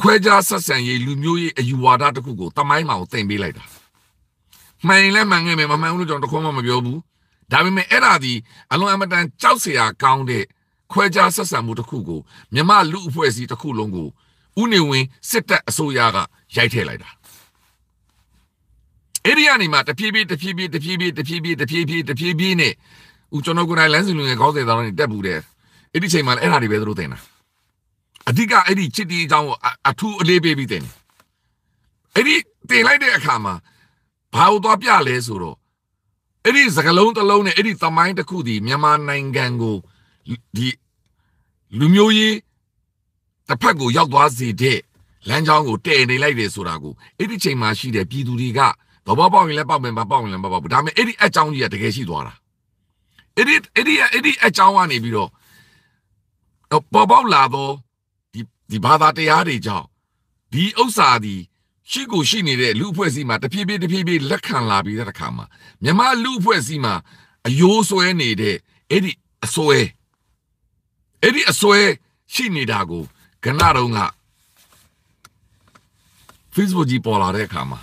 ခွဲခြားဆက်ဆံရေးလူမျိုးရေးအယူဝါဒတစ်ခုကိုတမိုင်းမှာကိုတင်ပေးလိုက်တာမှန်ရင်လည်းမှန်ခဲ့မယ်မမှန်ဘူးလို့ကျွန်တော်တခွန်းမှမပြောဘူးဒါပေမဲ့အဲ့ဒါဒီအလွန်အမတန်ကြောက်စရာကောင်းတဲ့ခွဲခြားဆက်ဆံမှုတစ်ခုကိုမြမလူအဖွဲ့အစည်းတစ်ခုလုံးကိုဥနေဝင်စစ်တပ်အစိုးရကရိုက်ထည့်လိုက်တာအဲ့ဒီကနေမှတဖြည်းဖြည်းတဖြည်းဖြည်းတဖြည်းဖြည်းတဖြည်းဖြည်းတဖြည်းဖြည်းတဖြည်းဖြည်းနဲ့ဦးကျွန်တော်ကိုယ်တိုင်လမ်းစဉ်လူငယ်ခေါင်းစဉ်တောင်းနေတက်ဘူးတယ်အဲ့ဒီချိန်မှာလည်းအဲ့ဒါတွေပဲသူတို့သင်တာအဓိကအဲ့ဒီချစ်တီအကြောင်းကိုအထူးအလေးပေးပြီးသင်တယ်အဲ့ဒီတင်လိုက်တဲ့အခါမှာဘာလို့သွားပြလဲဆိုတော့အဲ့ဒီစကလုံးတစ်လုံးနဲ့အဲ့ဒီသမိုင်းတစ်ခုဒီမြန်မာနိုင်ငံကိုဒီလူမျိုးရေးတစ်ဖက်ကိုရောက်သွားစေတဲ့လမ်းကြောင်းကိုတည်နေလိုက်တယ်ဆိုတာကိုအဲ့ဒီချိန်မှာရှိတဲ့ပြည်သူတွေကဘဘပေါက်ရင်လည်းပေါက်မယ်မပေါက်ရင်လည်းမပေါက်ဘူးဒါပေမဲ့အဲ့ဒီအကြောင်းကြီးကတကယ်ရှိသွားတာအဲ့ဒီအဲ့ဒီအဲ့ဒီအကြောင်းကနေပြီးတော့ပေါ်ပေါက်လာတော့ဒီဒီဘာသာတရားတွေကြောင့်ဒီဥစ္စာဒီရှိကိုရှိနေတဲ့လူအဖွဲ့အစည်းမှာတဖြည်းဖြည်းတဖြည်းဖြည်းလက်ခံလာပြီးတဲ့အခါမှာမြမလူအဖွဲ့အစည်းမှာအယိုးဆွဲနေတဲ့အဲ့ဒီအဆွဲအဲ့ဒီအဆွဲရှိနေတာကိုကဏ္ဍတုံးက Facebook ကြီးပေါ်လာတဲ့အခါမှာ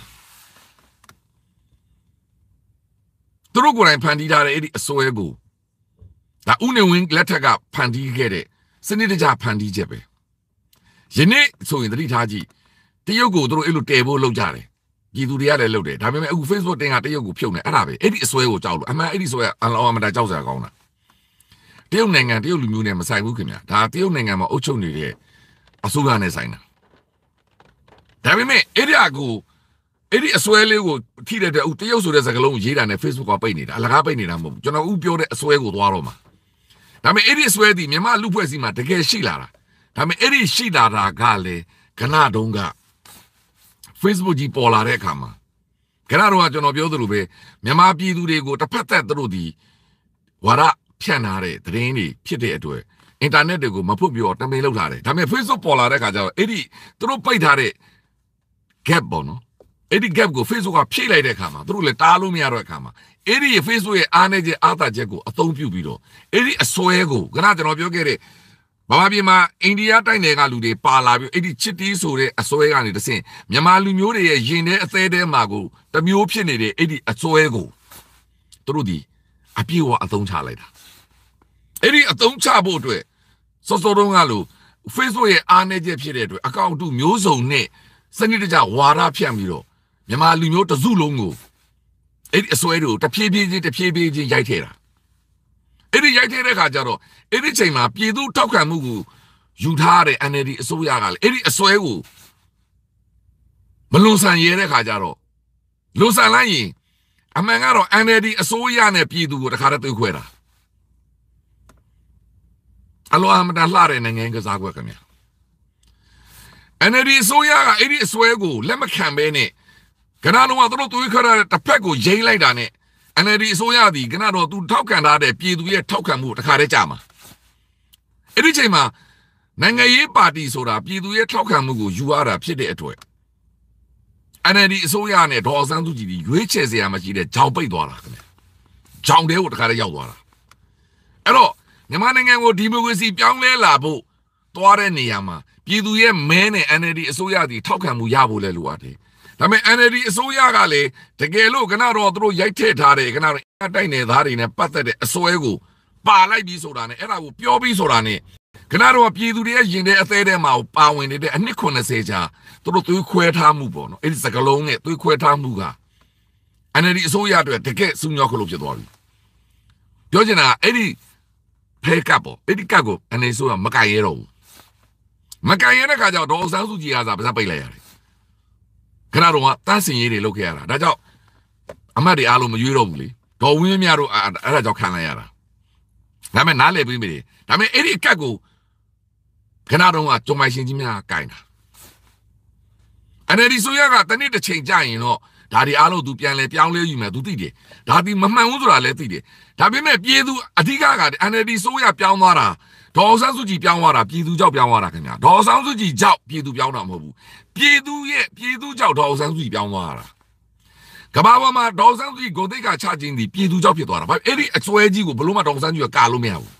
သူတို့ကိုယ်တိုင်ဖန်တီးထားတဲ့အဲ့ဒီအစွဲကိုဒါဥနေဝင်းလက်ထက်ကဖန်တီးခဲ့တဲ့စနစ်တကျဖန်တီးချက်ပဲယနေ့ဆိုရင်သတိထားကြည့်တရုတ်ကိုသူတို့အဲ့လိုတည်ဖို့လုပ်ကြတယ်ပြည်သူတွေကလည်းလုပ်တယ်ဒါပေမဲ့အခု Facebook တင်ကတရုတ်ကိုဖြုတ်နေအဲ့ဒါပဲအဲ့ဒီအစွဲကိုကြောက်လို့အမှန်အဲ့ဒီဆိုကအလောအမတာကြောက်စရာကောင်းတာတရုတ်နိုင်ငံတရုတ်လူမျိုးနဲ့မဆိုင်ဘူးခင်ဗျာဒါတရုတ်နိုင်ငံမှာအုပ်ချုပ်နေတဲ့အစိုးရနဲ့ဆိုင်တာဒါပေမဲ့အဲ့ဒီအကူအဲ့ဒီအစွဲလေးကိုထိတဲ့တဲ့ဥတရုတ်ဆိုတဲ့စကားလုံးကိုရေးတာနဲ့ Facebook ကပိတ်နေတာအလကားပိတ်နေတာမဟုတ်ဘူးကျွန်တော်ဥပြောတဲ့အစွဲကိုသွားတော့မှာဒါပေမဲ့အဲ့ဒီအစွဲဒီမြမလူဖွဲ့စီမှာတကယ်ရှိလာတာဒါပေမဲ့အဲ့ဒီရှိလာတာကလည်းကနတုံးက Facebook ကြီးပေါ်လာတဲ့အခါမှာကနတော့ကျွန်တော်ပြောသလိုပဲမြမပြည်သူတွေကိုတစ်ဖက်သက်သူတို့ဒီဝါရဖြန့်ထားတဲ့သတင်းတွေဖြစ်တဲ့အတွက်အင်တာနက်တွေကိုမဖွင့်ပြတော့တမင်လောက်ထားတယ်ဒါပေမဲ့ Facebook ပေါ်လာတဲ့အခါကျတော့အဲ့ဒီသူတို့ပိတ်ထားတဲ့ gap ပေါ့နော်အဲ့ဒီ gap ကို Facebook ကဖြည့်လိုက်တဲ့အခါမှာသူတို့လည်းတားလို့မရတော့အခါမှာအဲ့ဒီ Facebook ရဲ့အားနည်းချက်အားသာချက်ကိုအသုံးပြုပြီးတော့အဲ့ဒီအစွဲကိုခဏကျွန်တော်ပြောခဲ့တဲ့ဗမာပြည်မှာအိန္ဒိယတိုက်နယ်ကလူတွေပါလာပြီးအဲ့ဒီချစ်တီးဆိုတဲ့အစွဲကနေတဆင့်မြန်မာလူမျိုးတွေရဲ့ရင်ထဲအသေးသေးမှာကိုတမျိုးဖြစ်နေတဲ့အဲ့ဒီအစွဲကိုသူတို့ဒီအပြည့်အဝအသုံးချလိုက်တာအဲ့ဒီအသုံးချဖို့အတွက်စောစောတုန်းကလို့ Facebook ရဲ့အားနည်းချက်ဖြစ်တဲ့အတွက်အကောင့်တူမျိုးစုံနဲ့စနစ်တကျဝါဒဖြန့်ပြီးတော့မြန်မာလူမျိုးတစုလုံးကိုအဲ့ဒီအစွဲတွေကိုတဖြည်းဖြည်းချင်းတဖြည်းဖြည်းချင်းရိုက်ထဲတာအဲ့ဒီရိုက်ထဲတဲ့ခါကျတော့အဲ့ဒီချိန်မှာပြည်သူထောက်ခံမှုကိုယူထားတဲ့ NLD အစိုးရကလည်းအဲ့ဒီအစွဲကိုမလွန်ဆန်ရဲတဲ့ခါကျတော့လွန်ဆန်လိုက်ရင်အမှန်ကတော့ NLD အစိုးရနဲ့ပြည်သူကိုတခါတည်းသိခွဲတာအလောအမတလှတဲ့နိုင်ငံကစားကွက်ခင်ဗျာ NLD အစိုးရကအဲ့ဒီအစွဲကိုလက်မခံဘဲနဲ့ကနတော်ကသူတို့သွေးခရတဲ့တစ်ဖက်ကိုရိမ့်လိုက်တာနဲ့ NLD အစိုးရသည်ကနတော်သူထောက်ခံထားတဲ့ပြည်သူရဲ့ထောက်ခံမှုတခါတည်းကြာမှာအဲ့ဒီချိန်မှာနိုင်ငံရေးပါတီဆိုတာပြည်သူရဲ့ထောက်ခံမှုကိုယူရတာဖြစ်တဲ့အတွက် NLD အစိုးရနဲ့ဒေါ်စန်းစုကြည်ကြီးရွေးချယ်စရာမရှိတဲ့ကြောင်ပိတ်သွားတာခင်ဗျကြောင်တဲကိုတခါတည်းရောက်သွားတာအဲ့တော့မြန်မာနိုင်ငံကိုဒီမိုကရေစီပြောင်းလဲလာဖို့သွားတဲ့နေရာမှာပြည်သူရဲ့မဲနဲ့ NLD အစိုးရသည်ထောက်ခံမှုရဖို့လဲလိုအပ်တယ်ဒါပေမဲ့ NLD အစိုးရကလည်းတကယ်လို့ကနတော့သူတို့ရိုက်ထည့်ထားတယ်ကနတော့အတိုက်နယ်သားတွေနဲ့ပတ်သက်တဲ့အစွဲကိုပါလိုက်ပြီးဆိုတာနဲ့အဲ့ဒါကိုပြောပြီးဆိုတာနဲ့ကနတော့ပြည်သူတွေရဲ့ရင်ထဲအသေးထဲမှာပါဝင်နေတဲ့အနှစ်80ကြာသူတို့သွေးခွဲထားမှုပေါ့နော်အဲ့ဒီစကလုံးနဲ့သွေးခွဲထားမှုက NLD အစိုးရအတွက်တကယ်စုညောခလို့ဖြစ်သွားပြီပြောချင်တာအဲ့ဒီဖဲကပ်ပေါ့အဲ့ဒီကပ်ကို NLD အစိုးရမကင်ရတော့ဘူးမကင်ရတဲ့ခါကျတော့ဒေါ်အောင်ဆန်းစုကြည်ကသာပါးစပ်ပိတ်လိုက်ရတယ်ခဏတော့ကတန့်စင်ရေးတွေလုပ်ခဲ့ရတာဒါကြောင့်အမတ်တွေအားလုံးမရွေးတော့ဘူးလေဒေါ်ဝင်းမြတို့အဲ့ဒါကြောင့်ခံလိုက်ရတာဒါမဲ့နားလည်ပြီးမိတယ်ဒါမဲ့အဲ့ဒီအကက်ကိုခဏတော့ကကြုံပိုင်ရှင်ကြီးများကင်တာအနေဒီဆိုရကတနေ့တစ်ချိန်ကြာရင်တော့ဒါဒီအားလုံးသူပြန်လဲပြောင်းလဲယူမယ်သူသိတယ်ဒါဒီမမှန်ဘူးဆိုတာလည်းသိတယ်ဒါပေမဲ့ပြည်သူအဓိကက NLD ဆိုရပြောင်းသွားတာဒေါ်ဆန်းစုကြည်ပြောင်းသွားတာပြည်သူကြောက်ပြောင်းသွားတာခင်ဗျာဒေါ်ဆန်းစုကြည်ကြောက်ပြည်သူပြောင်းတာမဟုတ်ဘူးပြည်သူရဲ့ပြည်သူကြောက်ဒေါ်ဆန်းစုကြည်ပြောင်းသွားတာကဘာပေါ်မှာဒေါ်ဆန်းစုကြည်ကိုသိက္ခာချခြင်းသည်ပြည်သူကြောက်ဖြစ်သွားတာဘာအဲ့ဒီအစွဲကြီးကိုဘလို့မှဒေါ်ဆန်းစုကြည်ကကာလို့မရဘူး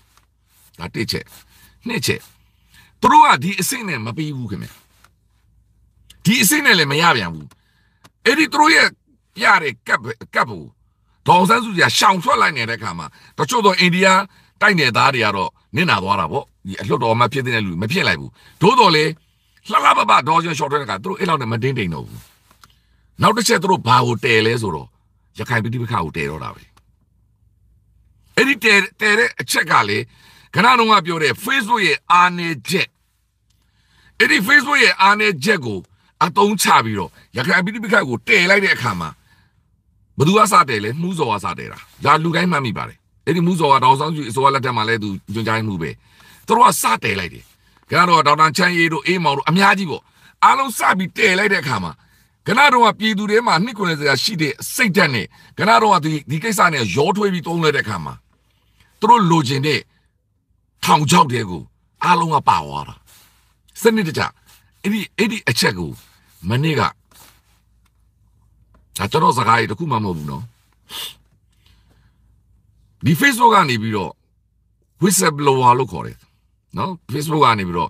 ဒါတစ်ချက်နှစ်ချက်သူတို့ကဒီအဆင့်နဲ့မပြီးဘူးခင်ဗျာဒီအဆင့်နဲ့လည်းမရပြန်ဘူးအဲ့ဒီသူတို့ရဲ့ပြတဲ့ကပ်ကပ်ဘူးဒေါ်ဆန်းစုကြည်ရှောင်ထွက်လိုက်နေတဲ့ခါမှာတချို့သောအိန္ဒိယတိုက်နယ်သားတွေကတော့နစ်နာသွားတာပေါ့ဒီအလွတ်တော်မှဖြစ်တဲ့လူမဖြစ်လိုက်ဘူးသို့တော်လေလှလှပပဒေါ်ရှင်ရှော့ထွက်တဲ့ကသူတို့အဲ့လောက်နဲ့မတင်းတိမ်တော့ဘူးနောက်တစ်ချက်သူတို့ဘာကိုတယ်လဲဆိုတော့ရခိုင်ပြည်ပခါကိုတယ်တော့တာပဲအဲ့ဒီတယ်တယ်တဲ့အချက်ကလေခဏတော့ကပြောတဲ့ Facebook ရဲ့အာနေချက်အဲ့ဒီ Facebook ရဲ့အာနေချက်ကိုအတုံးချပြီးတော့ရခိုင်ပြည်ပခါကိုတယ်လိုက်တဲ့အခါမှာဘသူကစတယ်လဲနှူးစော်ကစတယ်တာဒါလူတိုင်းမှတ်မိပါတယ်အဲ့ဒီမူစော်ကဒေါက်ဆောင်စုအစိုးရလက်ထက်မှာလည်းသူညွှန်ကြားမှုပဲသူတို့ကစတဲလိုက်တယ်ခဏတော့ဒေါက်တာချမ်းရီတို့အေးမောင်တို့အများကြီးပေါ့အားလုံးစပြီးတဲလိုက်တဲ့အခါမှာခဏတော့ပြည်သူတွေမှာနှစ်ခုနဲ့စရာရှိတဲ့စိတ်ဓာတ်နဲ့ခဏတော့ဒီဒီကိစ္စနဲ့ရောထွေးပြီးသုံးလိုက်တဲ့အခါမှာသူတို့လိုချင်တဲ့ထောင်ချောက်တဲ့ကိုအားလုံးကပါသွားတာစနစ်တကျအဲ့ဒီအဲ့ဒီအချက်ကိုမနေ့ကဒါကျွန်တော်စကားကြီးတခုမှမဟုတ်ဘူးနော်ဒီ Facebook ကနေပြီးတော့ whistleblower လို့ခေါ်တယ်နော် Facebook ကနေပြီးတော့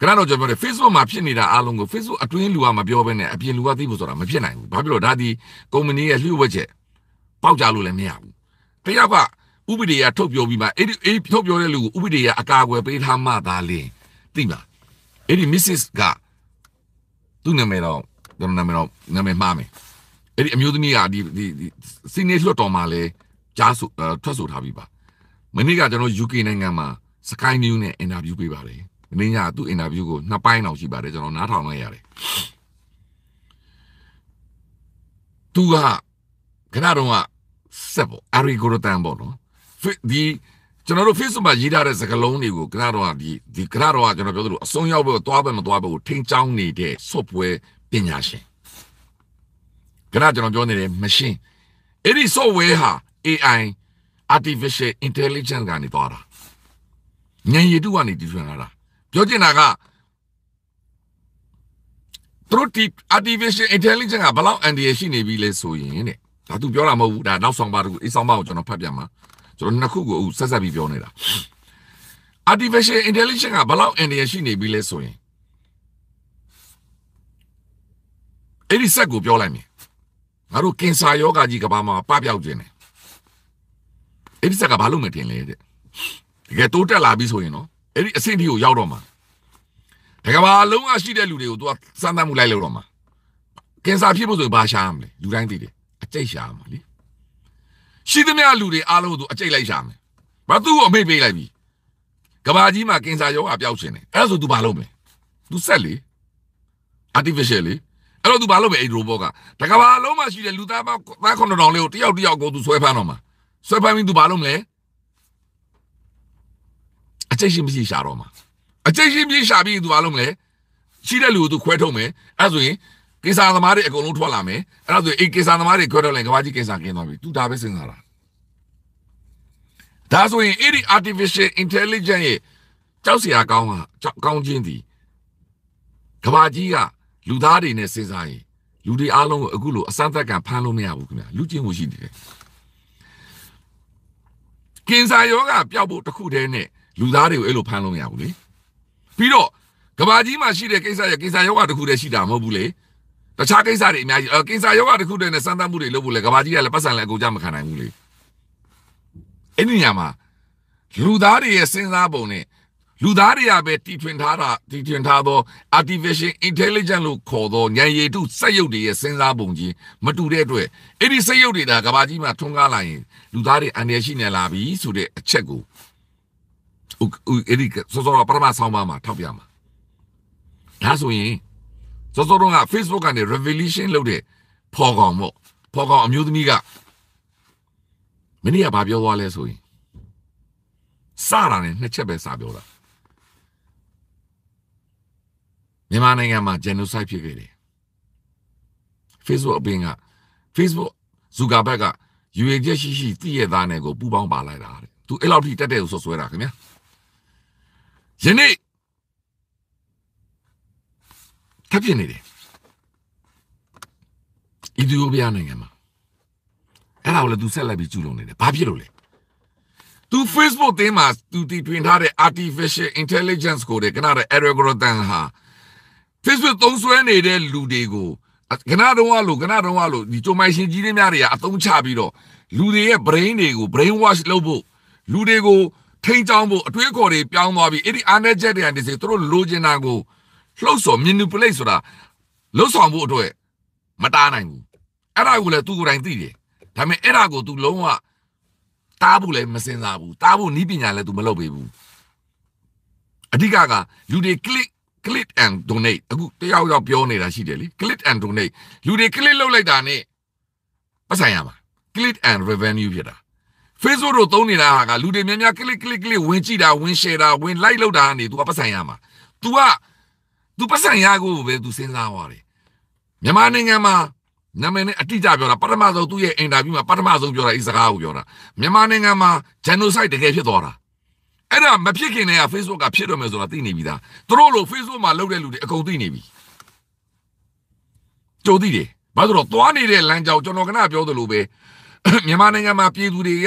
ခဏတော့ကျွန်တော်ပြောတယ် Facebook မှာဖြစ်နေတာအားလုံးကို Facebook အတွင်းလူကမပြောဘဲနဲ့အပြင်လူကသိဖို့ဆိုတာမဖြစ်နိုင်ဘူးဘာဖြစ်လို့ဒါဒီကုမ္ပဏီရဲ့လျှို့ဝှက်ချက်ပေါက်ကြလို့လည်းမရဘူးတယောက်ကဥပဒေရထုတ်ပြောပြီးမှအဲ့ဒီအဲ့ထုတ်ပြောတဲ့လူကိုဥပဒေရအကာအကွယ်ပေးထားမှသာလင်းသိမလားအဲ့ဒီ Mrs ကသူ့နာမည်တော့နာမည်တော့နာမည်မှားမယ်အဲ့ဒီအမျိုးသမီးကဒီဒီစီနီလွှတ်တော်မှာလည်းကြားဆိုထွက်ဆိုထားပြီးပါမနေ့ကကျွန်တော် UK နိုင်ငံမှာ Sky News နဲ့ interview ပေးပါတယ်မနေ့ကသူ့ interview ကိုနှစ်ပိုင်းလောက်ရှိပါတယ်ကျွန်တော်နားထောင်လိုက်ရတယ်သူကခဏတော့ကစက်ပေါ့အာရီဂိုရတန်ပေါ့နော်ဒီကျွန်တော်တို့ Facebook မှာရေးထားတဲ့စကားလုံးတွေကိုခဏတော့ဒီဒီခဏတော့ကျွန်တော်ပြောသလိုအဆုံးရောက်ဖို့သွားပဲမသွားဘူးထိန်းချောင်းနေတဲ့ software ပညာရှင်ခဏကျွန်တော်ပြောနေတယ် machine အဲ့ဒီ software ဟာ AI artificial intelligence ကနေသွားတာဉာဏ်ရည်တုကနေတည်ထွင်လာတာပြောချင်တာကသူတို့ဒီ artificial intelligence ကဘလောက်အန္တရာယ်ရှိနေပြီလဲဆိုရင်တဲ့ဒါသူပြောတာမဟုတ်ဘူးဒါနောက်ဆောင်ပါတခုအေးဆောင်ပါကိုကျွန်တော်ဖတ်ပြမှာကျွန်တော်နှစ်ခုကိုဆက်ဆက်ပြီးပြောနေတာ artificial intelligence ကဘလောက်အန္တရာယ်ရှိနေပြီလဲဆိုရင်အဲ့ဒီဆက်ကိုပြောလိုက်မယ်ငါတို့ကင်ဆာယောဂါကြီးကဘာမှာပပျောက်ခြင်းတယ်အဲ့ဒီဆက်ကဘာလုပ်မယ်ထင်လဲတဲ့တကယ်တိုးတက်လာပြီဆိုရင်နော်အဲ့ဒီအဆင့်ထိကိုရောက်တော့မှာတကယ်ဘာလုံးကရှိတဲ့လူတွေကို तू ကစမ်းသပ်မှုလိုက်လို့တော့မှာကင်ဆာဖြစ်ဖို့ဆိုရင်ဘာရှာရမလဲလူတိုင်းသိတယ်အကျိတ်ရှာရမှာလေရှိသမျှလူတွေအားလုံးကို तू အကျိတ်လိုက်ရှာမယ်ဘာသူ့ကိုအမိတ်ပေးလိုက်ပြီကဘာကြီးမှာကင်ဆာရောဂါပျောက်ရှင်တယ်အဲ့ဒါဆို तू ဘာလုပ်မလဲ तू ဆက်လေ artificial လေအဲ့တော့ तू ဘာလုပ်မလဲအဲ့ robot ကတကယ်ဘာလုံးမှာရှိတဲ့လူသားပေါင်း9000လေးကိုတယောက်တယောက်ကို तू ဆွဲဖမ်းတော့မှာဆွဲဖမ်းပြီးသူဘာလုပ်မလဲအကျိတ်ရှိမရှိရှာတော့မှာအကျိတ်ရှိမရှိရှာပြီးသူဘာလုပ်မလဲရှိတဲ့လူကိုသူခွဲထုတ်မယ်အဲ့ဆိုရင်ကိစ္စသမားတွေအကုန်လုံးထွက်လာမယ်အဲ့ဒါဆိုရင်အေးကိစ္စသမားတွေခွဲထုတ်လိုက်ကဘာကြီးကိစ္စကင်းသွားပြီသူဒါပဲစဉ်းစားတာဒါဆိုရင်အဲ့ဒီ artificial intelligence ရဲ့ကြောက်စရာကောင်းတာကောင်းခြင်းဒီကဘာကြီးကလူသားတွေနဲ့စဉ်းစားရင်လူတွေအားလုံးကိုအခုလိုအစမ်းသက်ကဖမ်းလို့မရဘူးခင်ဗျာလူချင်းကိုရှိနေတယ်ကင်ဆာယောဂပျောက်ဖို့တခုတည်းနဲ့လူသားတွေကိုအဲ့လိုဖမ်းလို့မရဘူးလေပြီးတော့ကဘာကြီးမှာရှိတဲ့ကိစ္စရဲ့ကိစ္စယောဂတခုတည်းရှိတာမဟုတ်ဘူးလေတခြားကိစ္စတွေအများကြီးကိစ္စယောဂတခုတည်းနဲ့စမ်းသပ်မှုတွေလုပ်ဖို့လေကဘာကြီးကလည်းပတ်စံလည်းအကုန်ကြမခံနိုင်ဘူးလေအဲ့ဒီညမှာလူသားတွေရဲ့စဉ်းစားပုံနဲ့လူသားတွေကပဲတီထွင်ထားတာတီထွင်ထားသော artificial intelligence လို့ခေါ်သောဉာဏ်ရည်တုစက်ရုပ်တွေရဲ့စဉ်းစားပုံကြီးမတူတဲ့အတွက်အဲ့ဒီစက်ရုပ်တွေဒါကဘာကြီးမှထွန်းကားလာရင်လူသားတွေအန္တရာယ်ရှိနေလာပြီဆိုတဲ့အချက်ကိုအဲ့ဒီစောစောပရမဆောင်းပါမှာထောက်ပြမှာဒါဆိုရင်စောစောတော့က Facebook ကနေ revelation လုပ်တဲ့ဖော်ကောင်ပေါ့ဖော်ကောင်အမျိုးသမီးကမင်းကဘာပြောသွားလဲဆိုရင်စတာနဲ့နှစ်ချက်ပဲစပြောတာမြန်မာနိုင်ငံမှာ genocide ဖြစ်ခဲ့တယ် Facebook အပင်က Facebook ဇူကာဘက်ကယူရချက်ရှိရှိသိရသားနဲ့ကိုပူပေါင်းပါလိုက်တာတဲ့သူအဲ့လောက်ထိတက်တဲ့ကိုဆွဆွဲတာခင်ဗျာယနေ့ထပ်ဖြစ်နေတယ်အီသီယိုးပီးယားနိုင်ငံမှာအဲ့ဒါကိုလည်း तू ဆက်လက်ပြီးကျူးလွန်နေတယ်ဘာဖြစ်လို့လဲ तू Facebook သင်းမှာ तू တီထွင်ထားတဲ့ artificial intelligence ကိုတဲ့ကနာတဲ့ algorithm ဟာ Facebook သုံးစွဲနေတဲ့လူတွေကိုကနတော့ကလို့ကနတော့ကလို့ဒီကြုံမိုင်ရှင်ကြီးတွေများတွေကအသုံးချပြီးတော့လူတွေရဲ့ brain တွေကို brain wash လုပ်ဖို့လူတွေကိုထိန်းချောင်းဖို့အတွေးအခေါ်တွေပြောင်းသွားပြီးအဲ့ဒီ energy တွေကနေစေသူတို့လိုချင်တာကိုလှုပ်ဆော် manipulate ဆိုတာလှုပ်ဆောင်ဖို့အတွက်မတားနိုင်ဘူးအဲ့ဒါကိုလည်းသူကိုယ်တိုင်သိတယ်ဒါပေမဲ့အဲ့ဒါကို तू လုံးဝတားဖို့လည်းမစင်စားဘူးတားဖို့နီးပညာလည်း तू မလုပ်ပေးဘူးအဓိကကလူတွေ click click and donate အခုတယောက်ယောက်ပြောနေတာရှိတယ်လေ click and donate လူတွေ click လုပ်လိုက်တာနဲ့ပတ်ဆိုင်ရမှာ click and revenue ဖြစ်တာ Facebook တို့သုံးနေတာကလူတွေများများ click click click ဝင်ကြည့်တာဝင် share တာဝင် like လုပ်တာကနေ तू ကပတ်ဆိုင်ရမှာ तू က तू ပတ်ဆိုင်ရကိုပဲ तू စဉ်းစားသွားတယ်မြန်မာနိုင်ငံမှာနာမည်နဲ့အတိအကျပြောတာပထမဆုံးသူ့ရဲ့အင်တာဗျူးမှာပထမဆုံးပြောတာဒီစကားကိုပြောတာမြန်မာနိုင်ငံမှာ genocide တကယ်ဖြစ်သွားတာအဲ့ဒါမဖြစ်ခင်တည်းက Facebook ကဖြစ်တော့မယ်ဆိုတာသိနေပြီသားသူတို့လို Facebook မှာလုပ်တဲ့လူတွေအကုန်သိနေပြီကြိုသိတယ်ဘာလို့တော့သွားနေတဲ့လမ်းကြောင်းကျွန်တော်ကနပြောသလိုပဲမြန်မာနိုင်ငံမှာပြည်သူတွေက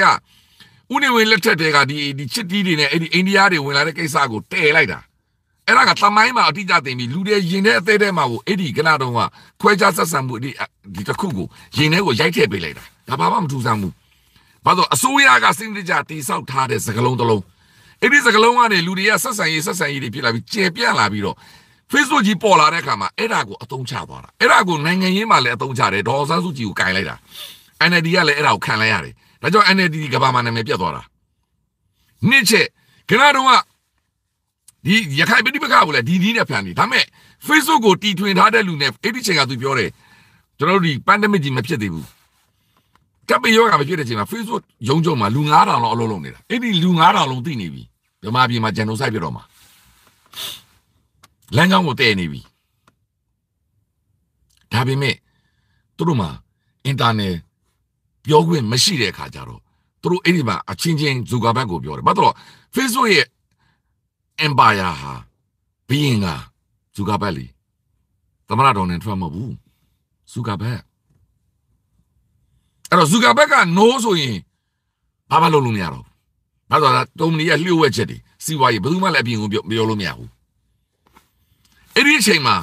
ဥနေဝင်လက်ထက်တွေကဒီဒီချစ်တီးတွေနဲ့အဲ့ဒီအိန္ဒိယတွေဝင်လာတဲ့ကိစ္စကိုတည်လိုက်တာအဲ့ဒါကသမိုင်းမှာအတိအကျသိပြီလူတွေရင်ထဲအသေးသေးမှာကိုအဲ့ဒီကနတော့ကခွဲခြားဆက်ဆံမှုဒီဒီတစ်ခုကိုရင်ထဲကိုရိုက်ထည့်ပေးလိုက်တာဒါဘာမှမထူဆန်းဘူးဘာလို့အစိုးရကစိတ်တကြတိဆောက်ထားတဲ့စကလုံးတစ်လုံးအဲ့ဒီစကားလုံးကနေလူတွေကဆက်ဆံရေးဆက်ဆံရေးတွေဖြစ်လာပြီးကျေပြန့်လာပြီးတော့ Facebook ကြီးပေါ်လာတဲ့အခါမှာအဲ့ဒါကိုအသုံးချသွားတာအဲ့ဒါကိုနိုင်ငံရေးမှာလည်းအသုံးချတယ်ဒေါ်စန်းစုကြည်ကိုကင်လိုက်တာ NLD ကလည်းအဲ့ဒါကိုခံလိုက်ရတယ်ဒါကြောင့် NLD ကဘာမှနာမည်ပြတ်သွားတာနှစ်ချက်ခဏတော့ကဒီရခိုင်ပြည်ပကကိုလည်းဒီဒီနဲ့ဖန်နေဒါပေမဲ့ Facebook ကိုတီထွင်ထားတဲ့လူနဲ့အဲ့ဒီချိန်ကသူပြောတယ်ကျွန်တော်တို့ဒီ pandemic ကြီးမဖြစ်သေးဘူးကပ်ပီယောဂါမဖြစ်တဲ့အချိန်မှာ Facebook ရုံးချုပ်မှာလူ9000လောက်အလုပ်လုပ်နေတာအဲ့ဒီလူ9000လုံးသိနေပြီဗမာပြည်မှာဂျန်နိုဆိုက်ပြတော့မှာလမ်းကြောင်းကိုတည့်နေပြီဒါပေမဲ့သူတို့မှာ internet ပြောခွင့်မရှိတဲ့အခါကျတော့သူတို့အဲ့ဒီမှာအချင်းချင်းဇူကာဘက်ကိုပြောတယ်ဘာလို့ Facebook ရဲ့ empire ဟာဘီရင်ကဇူကာဘက်လीသမရတော်နဲ့ထွက်မဟုတ်ဘူးဇူကာဘက်အဲ့တော့ဇူကာဘက်က no ဆိုရင်ဘာမှလုပ်လို့မရတော့ဘူး။ဘာလို့လဲတုံနီရဲ့လျှို့ဝှက်ချက်တွေစီဝါရေးဘယ်သူမှလည်းအပြင်ကိုပြောလို့မရဘူး။အဲ့ဒီအချိန်မှာ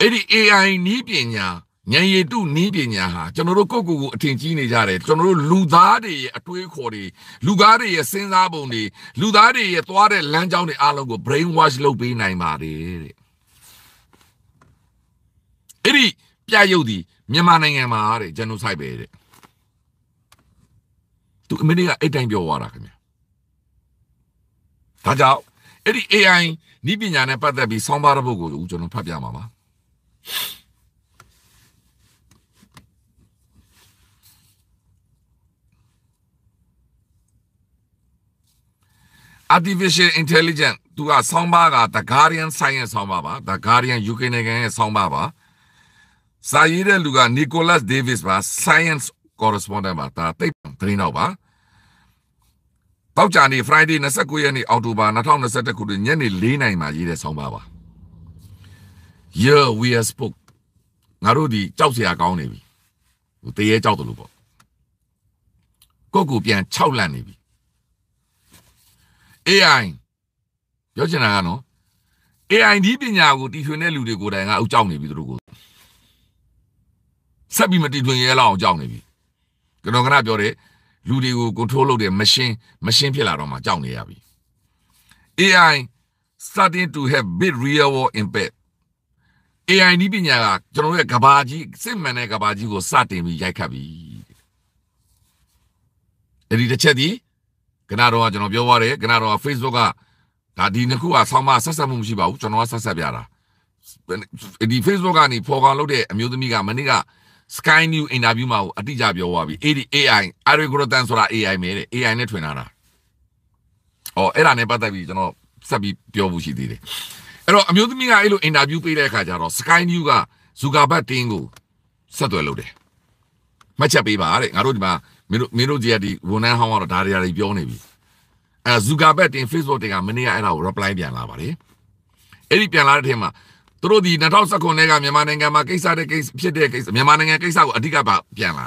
အဲ့ဒီ AI နည်းပညာဉာဏ်ရည်တုနည်းပညာဟာကျွန်တော်တို့ကိုယ့်ကိုယ်ကိုအထင်ကြီးနေကြတယ်ကျွန်တော်တို့လူသားတွေရဲ့အတွေးခေါ်တွေလူသားတွေရဲ့စဉ်းစားပုံတွေလူသားတွေရဲ့သွားတဲ့လမ်းကြောင်းတွေအားလုံးကို brain wash လုပ်ပေးနိုင်ပါတယ်တဲ့။အဲ့ဒီပြရုပ်ဒီမြန်မာနိုင်ငံမှာတဲ့ဂျန်နိုဆိုက်ပဲတဲ့သူအမေရိကအဲ့တိုင်းပြောသွားတာခင်ဗျဒါကြောင့်အဲ့ဒီ AI နည်းပညာနဲ့ပတ်သက်ပြီးဆောင်းပါးတစ်ပုဒ်ကိုဦးကျွန်တော်ဖတ်ပြမှာပါအာတီဖီရှယ်အင်တယ်လီဂျင့်သူကဆောင်းပါးက The Guardian Science ဆောင်းပါးပါ The Guardian UK နိုင်ငံရဲ့ဆောင်းပါးပါစာရေးတဲ့လူက Nicholas Davis ပါ Science Correspondent ပါဒါတိတ်သတင်းတော့ပါတောက်ကြနေ Friday 29ရက်နေ့အောက်တိုဘာ2021ခုနှစ်ညနေ4နာရီမှာရေးတဲ့ဆောင်းပါးပါ Yeah we are spoke ငါတို့ဒီကြောက်စရာကောင်းနေပြီဟိုတရေကြောက်တယ်လို့ပေါ့ကိုကူပြန်6လန့်နေပြီ AI ပြောချင်တာကနော် AI ဒီပညာကိုတီထွင်တဲ့လူတွေကိုယ်တိုင်ကအောက်ကြောက်နေပြီသူတို့ကိုဆက်ပြီးမတီထွင်ရဲလောက်အောင်ကြောက်နေပြီကျွန်တော်ကနပြောတယ်လူတွေကို control လုပ်တယ်မရှင်းမရှင်းဖြစ်လာတော့မှကြောက်နေရပြီ AI starting to have big real world impact AI ဒီပညာကကျွန်တော်ရဲ့ကဘာကြီးစစ်မှန်တဲ့ကဘာကြီးကိုစတင်ပြီးရိုက်ခတ်ပြီအဲ့ဒီတစ်ချက်ဒီကနတော်ကကျွန်တော်ပြောသွားတယ်ကနတော်က Facebook ကဒါဒီနှစ်ခုကဆောင်းမဆက်ဆက်မှုမရှိပါဘူးကျွန်တော်ကဆက်ဆက်ပြတာဒီ Facebook ကနေပေါ်ကောင်လုပ်တဲ့အမျိုးသမီးကမနေ့က Sky New interview မှာကိုအတိအကျပြောသွားပြီအဲ့ဒီ AI algorithm ဆိုတာ AI ပဲတဲ့ AI နဲ့ထွင်ထားတာ။အော်အဲ့ဒါနဲ့ပတ်သက်ပြီးကျွန်တော်ဆက်ပြီးပြောဖို့ရှိသေးတယ်။အဲ့တော့အမျိုးသမီးကအဲ့လို interview ပေးတဲ့အခါကျတော့ Sky New က Zuckerberg တင်းကိုဆက်သွယ်လုပ်တယ်။မှတ်ချက်ပေးပါတဲ့ငါတို့ဒီမှာမင်းတို့မင်းတို့ကြီးကဒီဝန်ထမ်းဟောင်းကတော့ဒါတွေတွေပြောနေပြီ။အဲ Zuckerberg တင် Facebook တင်ကမနေ့ကအဲ့ဒါကို reply ပြန်လာပါတယ်။အဲ့ဒီပြန်လာတဲ့ထဲမှာသူတို့ဒီ2019နဲ့ကမြန်မာနိုင်ငံမှာကိစ္စတဲ့ကိစ္စဖြစ်တဲ့ကိစ္စမြန်မာနိုင်ငံကိစ္စကိုအဓိကပါပြန်လာ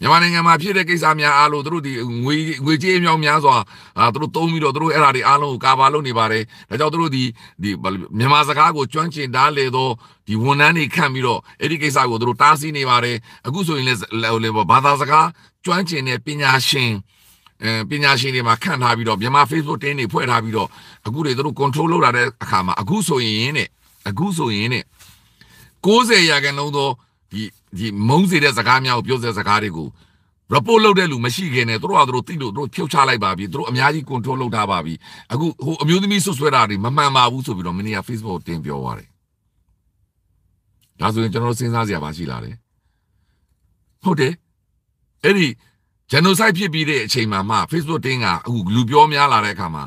မြန်မာနိုင်ငံမှာဖြစ်တဲ့ကိစ္စများအားလို့သူတို့ဒီငွေငွေကြေးအမြောက်များစွာအာသူတို့သုံးပြီးတော့သူတို့အဲ့ဒါတွေအားလုံးကိုကာဗာလုပ်နေပါတယ်ဒါကြောင့်သူတို့ဒီဒီမြန်မာစကားကိုကျွမ်းကျင်တားလေတော့ဒီဝန်ထမ်းတွေခန့်ပြီးတော့အဲ့ဒီကိစ္စကိုသူတို့တားဆီးနေပါတယ်အခုဆိုရင်လည်းဘာသာစကားကျွမ်းကျင်တဲ့ပညာရှင်အဲပညာရှင်တွေမှာခန့်ထားပြီးတော့မြန်မာ Facebook တင်းတွေဖွဲ့ထားပြီးတော့အခုတွေသူတို့ control လုပ်လာတဲ့အခါမှာအခုဆိုရင်တဲ့အခုဆိုရင်ね60ရာခိုင်နှုန်းသောဒီဒီမုန်းစေတဲ့စကားများကိုပြောတဲ့စကားတွေကို report လုပ်တဲ့လူမရှိခင်ねသူတို့ကသူတို့သိလို့သူတို့ဖြုတ်ချလိုက်ပါပြီသူတို့အများကြီး control လုပ်ထားပါပြီအခုဟိုအမျိုးသမီးဆွဆွဲတာတွေမမှန်ပါဘူးဆိုပြီးတော့မင်းက Facebook တင်ပြောသွားတယ်ဒါဆိုရင်ကျွန်တော်တို့စဉ်းစားစရာပါရှိလာတယ်ဟုတ်တယ်အဲ့ဒီ genocide ဖြစ်ပြီးတဲ့အချိန်မှာမှ Facebook တင်းကအခုလူပြောများလာတဲ့အခါမှာ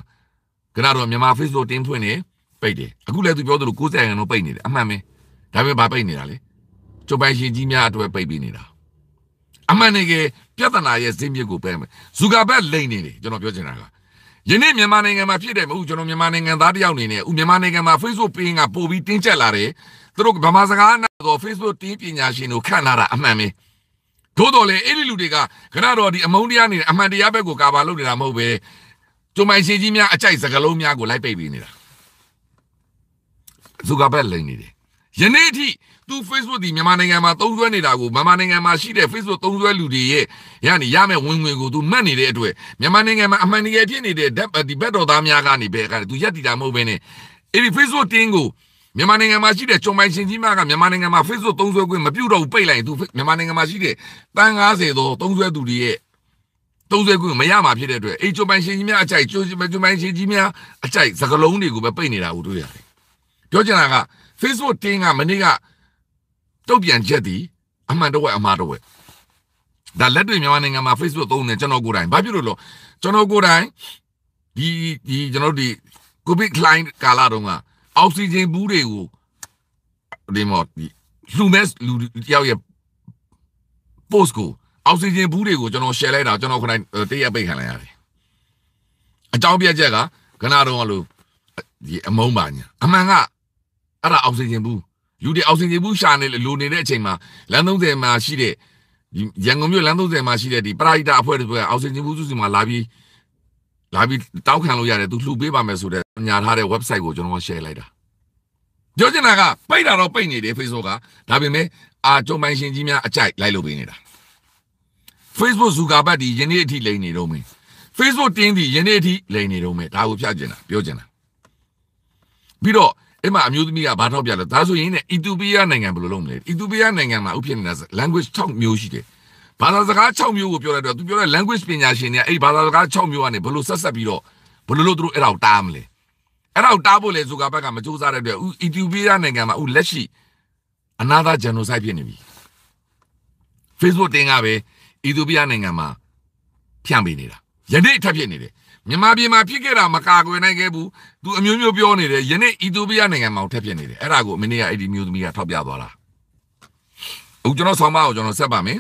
ကျွန်တော်တို့မြန်မာ Facebook တင်းဖွင့်နေတယ်ပိတ်တယ်အခုလည်းသူပြောသလို90ရာခိုင်နှုန်းပိတ်နေတယ်အမှန်ပဲဒါပေမဲ့ဘာပိတ်နေတာလဲကျုပ်ပိုင်ရှင်ကြီးများအတွက်ပိတ်ပြီးနေတာအမှန်တကယ်ပြဿနာရဲ့ဈေးမြစ်ကိုပဲမယ်ဇူကာဘက်လိန်နေတယ်ကျွန်တော်ပြောချင်တာကယနေ့မြန်မာနိုင်ငံမှာဖြစ်တယ်မဟုတ်ကျွန်တော်မြန်မာနိုင်ငံသားတယောက်အနေနဲ့ဥမြန်မာနိုင်ငံမှာ Facebook page ကပို့ပြီးတင်းကျပ်လာတယ်သူတို့ဗမာစကားနာတော့ Facebook တင်းပညာရှင်တို့ခန့်လာတာအမှန်ပဲသို့တော်လည်းအဲ့ဒီလူတွေကခဏတော့ဒီအမုန်းတရားနေတဲ့အမှန်တရားဘက်ကိုကာပါလုပ်နေတာမဟုတ်ပဲကျုံမိုင်ရှင်ကြီးများအကြိုက်စကားလုံးများကိုလိုက်ပိတ်ပြီးနေတာဇူကာဘက်လိန်နေတယ်ယနေ့အထိသူ Facebook ဒီမြန်မာနိုင်ငံမှာသုံးစွဲနေတာကိုမြန်မာနိုင်ငံမှာရှိတဲ့ Facebook သုံးစွဲလူတွေရဲ့ရနေရမယ့်ဝင်ငွေကိုသူမှတ်နေတဲ့အတွက်မြန်မာနိုင်ငံမှာအမှန်တကယ်ဖြစ်နေတဲ့ဓာတ်ဒီဘက်တော်သားများကနေပဲကသူရက်တည်တာမဟုတ်ဘဲနဲ့အဲ့ဒီ Facebook တင်းကိုမြန်မာနိုင်ငံမှာရှိတဲ့ကြုံပိုင်ရှင်ကြီးမကမြန်မာနိုင်ငံမှာ Facebook သုံးစွဲခွင့်မပြုတော့ဘူးပိတ်လိုက်ရင်သူမြန်မာနိုင်ငံမှာရှိတဲ့တန်း90သောသုံးစွဲသူတွေရဲ့သုံးစွဲခွင့်မရမှာဖြစ်တဲ့အတွက်အဲ့ကြုံပိုင်ရှင်ကြီးများအကြိုက်ကြုံပိုင်ရှင်ကြီးများအကြိုက်စကလုံးတွေကိုပဲပိတ်နေတာကိုတွေ့ရတယ်ပြောချင်တာက Facebook တင်းကမနေ့ကတုတ်ပြန်ချက်ဒီအမှန်တော့ဝက်အမှားတော့ဝက်ဒါလက်တွေ့မြန်မာနိုင်ငံမှာ Facebook သုံးနေကျွန်တော်ကိုယ်တိုင်ဘာဖြစ်လို့လဲကျွန်တော်ကိုယ်တိုင်ဒီဒီကျွန်တော်ဒီ COVID client ကာလတုန်းကအောက်ဆီဂျင်ဘူးတွေကိုဒီမော်ဒီလူမဲလူတယောက်ရဲ့ post ကိုအောက်ဆီဂျင်ဘူးတွေကိုကျွန်တော် share လိုက်တာကျွန်တော်ခဏတည့်ရပိတ်ခံလိုက်ရတယ်အကြောင်းပြချက်ကခဏတုန်းကလို့ဒီအမုန်းပါညာအမှန်ကအဲ့ဒါအောက်ဆီဂျင်ဘူးလူတွေအောက်ဆီဂျင်ဘူးရှာနေလိုနေတဲ့အချိန်မှာလမ်း30မှာရှိတဲ့ရန်ကုန်မြို့လမ်း30မှာရှိတဲ့ဒီပရာဟိတအဖွဲ့တွေကအောက်ဆီဂျင်ဘူးစုစီမှာလာပြီးလာပြီးတောက်ခံလို့ရတယ်သူလှူပေးပါမယ်ဆိုတဲ့ညာထားတဲ့ website ကိုကျွန်တော် share လိုက်တာပြောချင်တာကပိတ်တာတော့ပိတ်နေတယ် Facebook ကဒါပေမဲ့အာကြုံပိုင်ရှင်ကြီးများအကြိုက်လိုက်လို့ပေးနေတာ Facebook ဇူကာဘတ်ဒီယနေ့အထိလိန်နေတော့မင်း Facebook တင်းဒီယနေ့အထိလိန်နေတော့မင်းဒါကိုဖြတ်ချင်တာပြောချင်တာပြီးတော့အဲ့မှာအမျိုးသမီးကဘာထောက်ပြလဲဒါဆိုရင်ねအီသီယိုးပီးယားနိုင်ငံဘယ်လိုလုပ်မလဲအီသီယိုးပီးယားနိုင်ငံမှာဥဖြစ်နေတာ language 6မျိုးရှိတယ်ဘာသာစကား6မျိုးကိုပြောတဲ့အတွက်သူပြောတဲ့ language ပညာရှင်တွေကအဲ့ဘာသာစကား6မျိုးကနေဘယ်လိုဆက်ဆက်ပြီးတော့ဘယ်လိုလို့သူတို့အဲ့ဒါကိုတားမလဲအဲ့ဒါကိုတားဖို့လေဆိုကဘက်ကမစူးစမ်းတဲ့အတွက်ဥအီသီယိုးပီးယားနိုင်ငံမှာဥလက်ရှိ another genocide ဖြစ်နေပြီ Facebook တင်ကပဲအီသီယိုးပီးယားနိုင်ငံမှာဖြန့်ပေးနေတာယနေ့ထပ်ဖြစ်နေတယ်မြန်မာပြည်မှာဖြစ်ခဲ့တာမကာကွယ်နိုင်ခဲ့ဘူးသူအမျိုးမျိုးပြောနေတယ်ယနေ့အီသီယိုးပီးယားနိုင်ငံမှာထက်ဖြစ်နေတယ်အဲ့ဒါကိုမင်းကအဲ့ဒီမျိုးသမီးကထောက်ပြသွားတာအခုကျွန်တော်ဆောင်းပါးကိုကျွန်တော်ဆက်ပါမယ်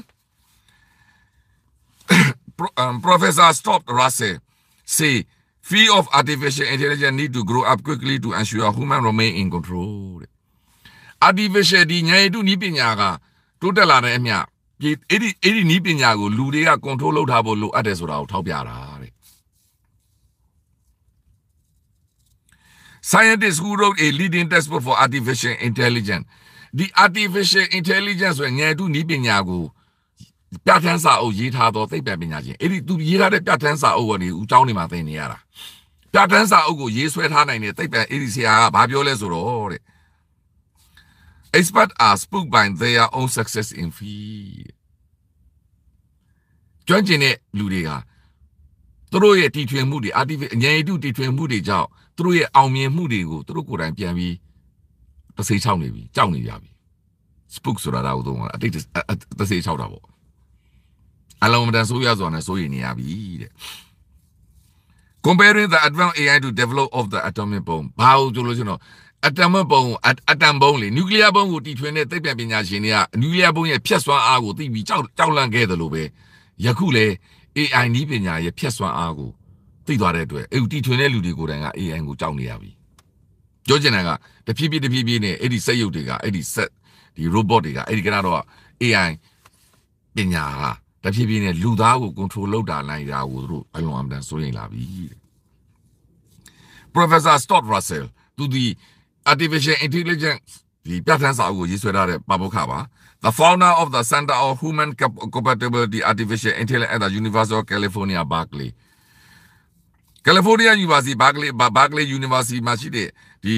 Professor Stop Russell say fear of artificial intelligence need to grow up quickly to ensure human remain in control တဲ့ artificial ဒီဉာဏ်ရည်တုနည်းပညာကတိုးတက်လာတဲ့အမျှအဲ့ဒီအဲ့ဒီနည်းပညာကိုလူတွေက control လုပ်ထားဖို့လိုအပ်တယ်ဆိုတာကိုထောက်ပြတာ scientists who wrote a leading textbook for artificial intelligence ဒီ artificial intelligence ဆိုငယ်တုနည်းပညာကိုပြဋ္ဌာန်းစာအုပ်ရေးထားသောသိပ္ပံပညာရှင်အဲ့ဒီသူရေးထားတဲ့ပြဋ္ဌာန်းစာအုပ်ကနေဦးကျောင်းနေမှာသင်နေရတာပြဋ္ဌာန်းစာအုပ်ကိုရေးဆွဲထားနိုင်တဲ့သိပ္ပံအဲ့ဒီဆရာကဘာပြောလဲဆိုတော့တဲ့ expert are spooked by their own success in field ကျွမ်းကျင်တဲ့လူတွေကသူတို့ရဲ့တီထွင်မှုတွေ artificial အငြိမ်တုတီထွင်မှုတွေကြောင့်သူတို့ရဲ့အောင်မြင်မှုတွေကိုသူတို့ကိုယ်တိုင်ပြန်ပြီးတဆေးချောင်းနေပြီကြောက်နေကြပြီ spook ဆိုတာတော့တော့အတိတ်တဆေးချောက်တာပေါ့အလုံးမတန်ဆိုးရစွာနဲ့စိုးရိမ်နေရပြီတဲ့ comparing the advanced AI to develop of the atomic bomb ဘာလို့ဆိုလို့ကျွန်တော်အတမ်ပုံအတမ်ပုံလေနျူကလ িয়ার ဘုံကိုတီထွင်တဲ့သိပ္ပံပညာရှင်တွေကနျူကလ িয়ার ဘုံရဲ့ဖြတ်စွမ်းအားကိုသိပြီးကြောက်ကြောက်လန့်ခဲ့တယ်လို့ပဲယခုလေ AI နည်းပညာရဲ့ဖြတ်စွမ်းအားကိုသိသွားတဲ့အတွက်အဲ့ဒီတီထွင်တဲ့လူတွေကိုယ်တိုင်က AI ကိုကြောက်နေရပြီပြောချင်တာကတဖြည်းဖြည်းတဖြည်းဖြည်းနဲ့အဲ့ဒီစက်ရုပ်တွေကအဲ့ဒီစက်ဒီ robot တွေကအဲ့ဒီကတော့ AI ပညာဟာတဖြည်းဖြည်းနဲ့လူသားကို control လုပ်တာနိုင်တာကိုသူတို့အလွန်အမတန်စိုးရိမ်လာပြီတဲ့ Professor Stott Russell သူဒီ artificial intelligence ဒီပြဋ္ဌာန်းစာအုပ်ကိုရေးဆွဲထားတဲ့ပါပုခပါ The founder of the Center of Human Compatibility Artificial Intelligence at the University of California Berkeley ကယ်လီဖိုးနီးယား University Berkeley Berkeley University မှာရှိတဲ့ဒီ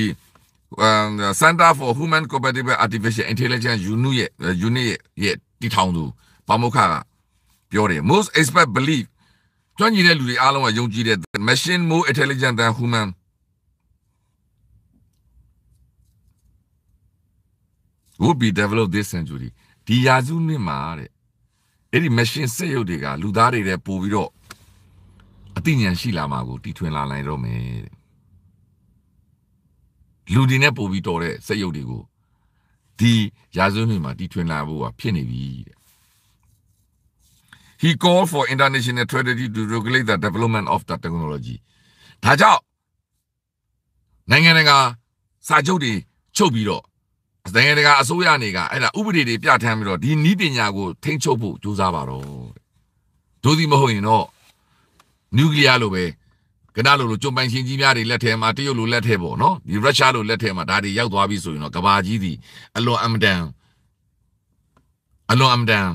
Center for Human Compatible Artificial Intelligence unit ရဲ့ unit ရဲ့တည်ထောင်သူဗမုခကပြောတယ် most expert believe ကျွမ်းကျင်တဲ့လူတွေအားလုံးကယုံကြည်တဲ့ machine more intelligent than human ဝုဘီ develop this century ဒီရာစုနှစ်မှာတဲ့အဲ့ဒီ machine စက်ရုပ်တွေကလူသားတွေလည်းပို့ပြီးတော့အသိဉာဏ်ရှိလာမှာကိုတီထွင်လာနိုင်တော့မယ်တဲ့လူတွေနဲ့ပုံပြီးတော်တဲ့စက်ရုပ်တွေကိုဒီရာဇဝတ်မှုမှာတီထွင်လာဖို့ကဖြစ်နေပြီတဲ့ He called for international tragedy to regulate the development of the technology ဒါကြောင့်နိုင်ငံတကာစာချုပ်တွေချုပ်ပြီးတော့နိုင်ငံတကာအစိုးရအနေကအဲ့ဒါဥပဒေတွေပြဋ္ဌာန်းပြီးတော့ဒီနည်းပညာကိုထိန်းချုပ်ဖို့ကြိုးစားပါတော့တို့ဒီမဟုတ်ရင်တော့နျူကလ িয়ার လိုပဲကနလိုလိုကျွန်းပိုင်ရှင်ကြီးများတွေလက်ထဲမှာတရုတ်လိုလက်ထဲပေါ့နော်ဒီရုရှားလိုလက်ထဲမှာဒါတွေရောက်သွားပြီဆိုရင်တော့ကဘာကြီးဒီအလွန်အမတန်အလွန်အမတန်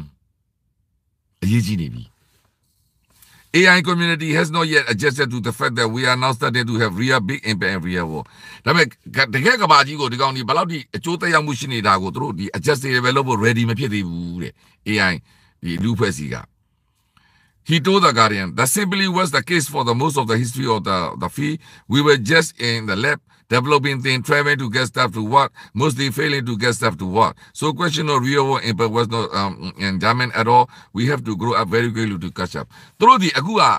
အရေးကြီးနေပြီ AI community has not yet adjusted to the fact that we are now starting to have real big impact and real war ဒါပေမဲ့တကယ်ကဘာကြီးကိုဒီကောင်ဒီဘယ်လောက်ထိအကျိုးသက်ရောက်မှုရှိနေတာကိုတို့ဒီ adjust တွေပဲလုပ်ဖို့ ready မဖြစ်သေးဘူးတဲ့ AI ဒီလူဖွဲ့စီက He told the guardian that simply was the case for the most of the history of the, the fee. We were just in the lab developing things, trying to get stuff to work, mostly failing to get stuff to work. So question of real world impact was not um, in German at all. We have to grow up very quickly to catch up. Through the Agua, ah,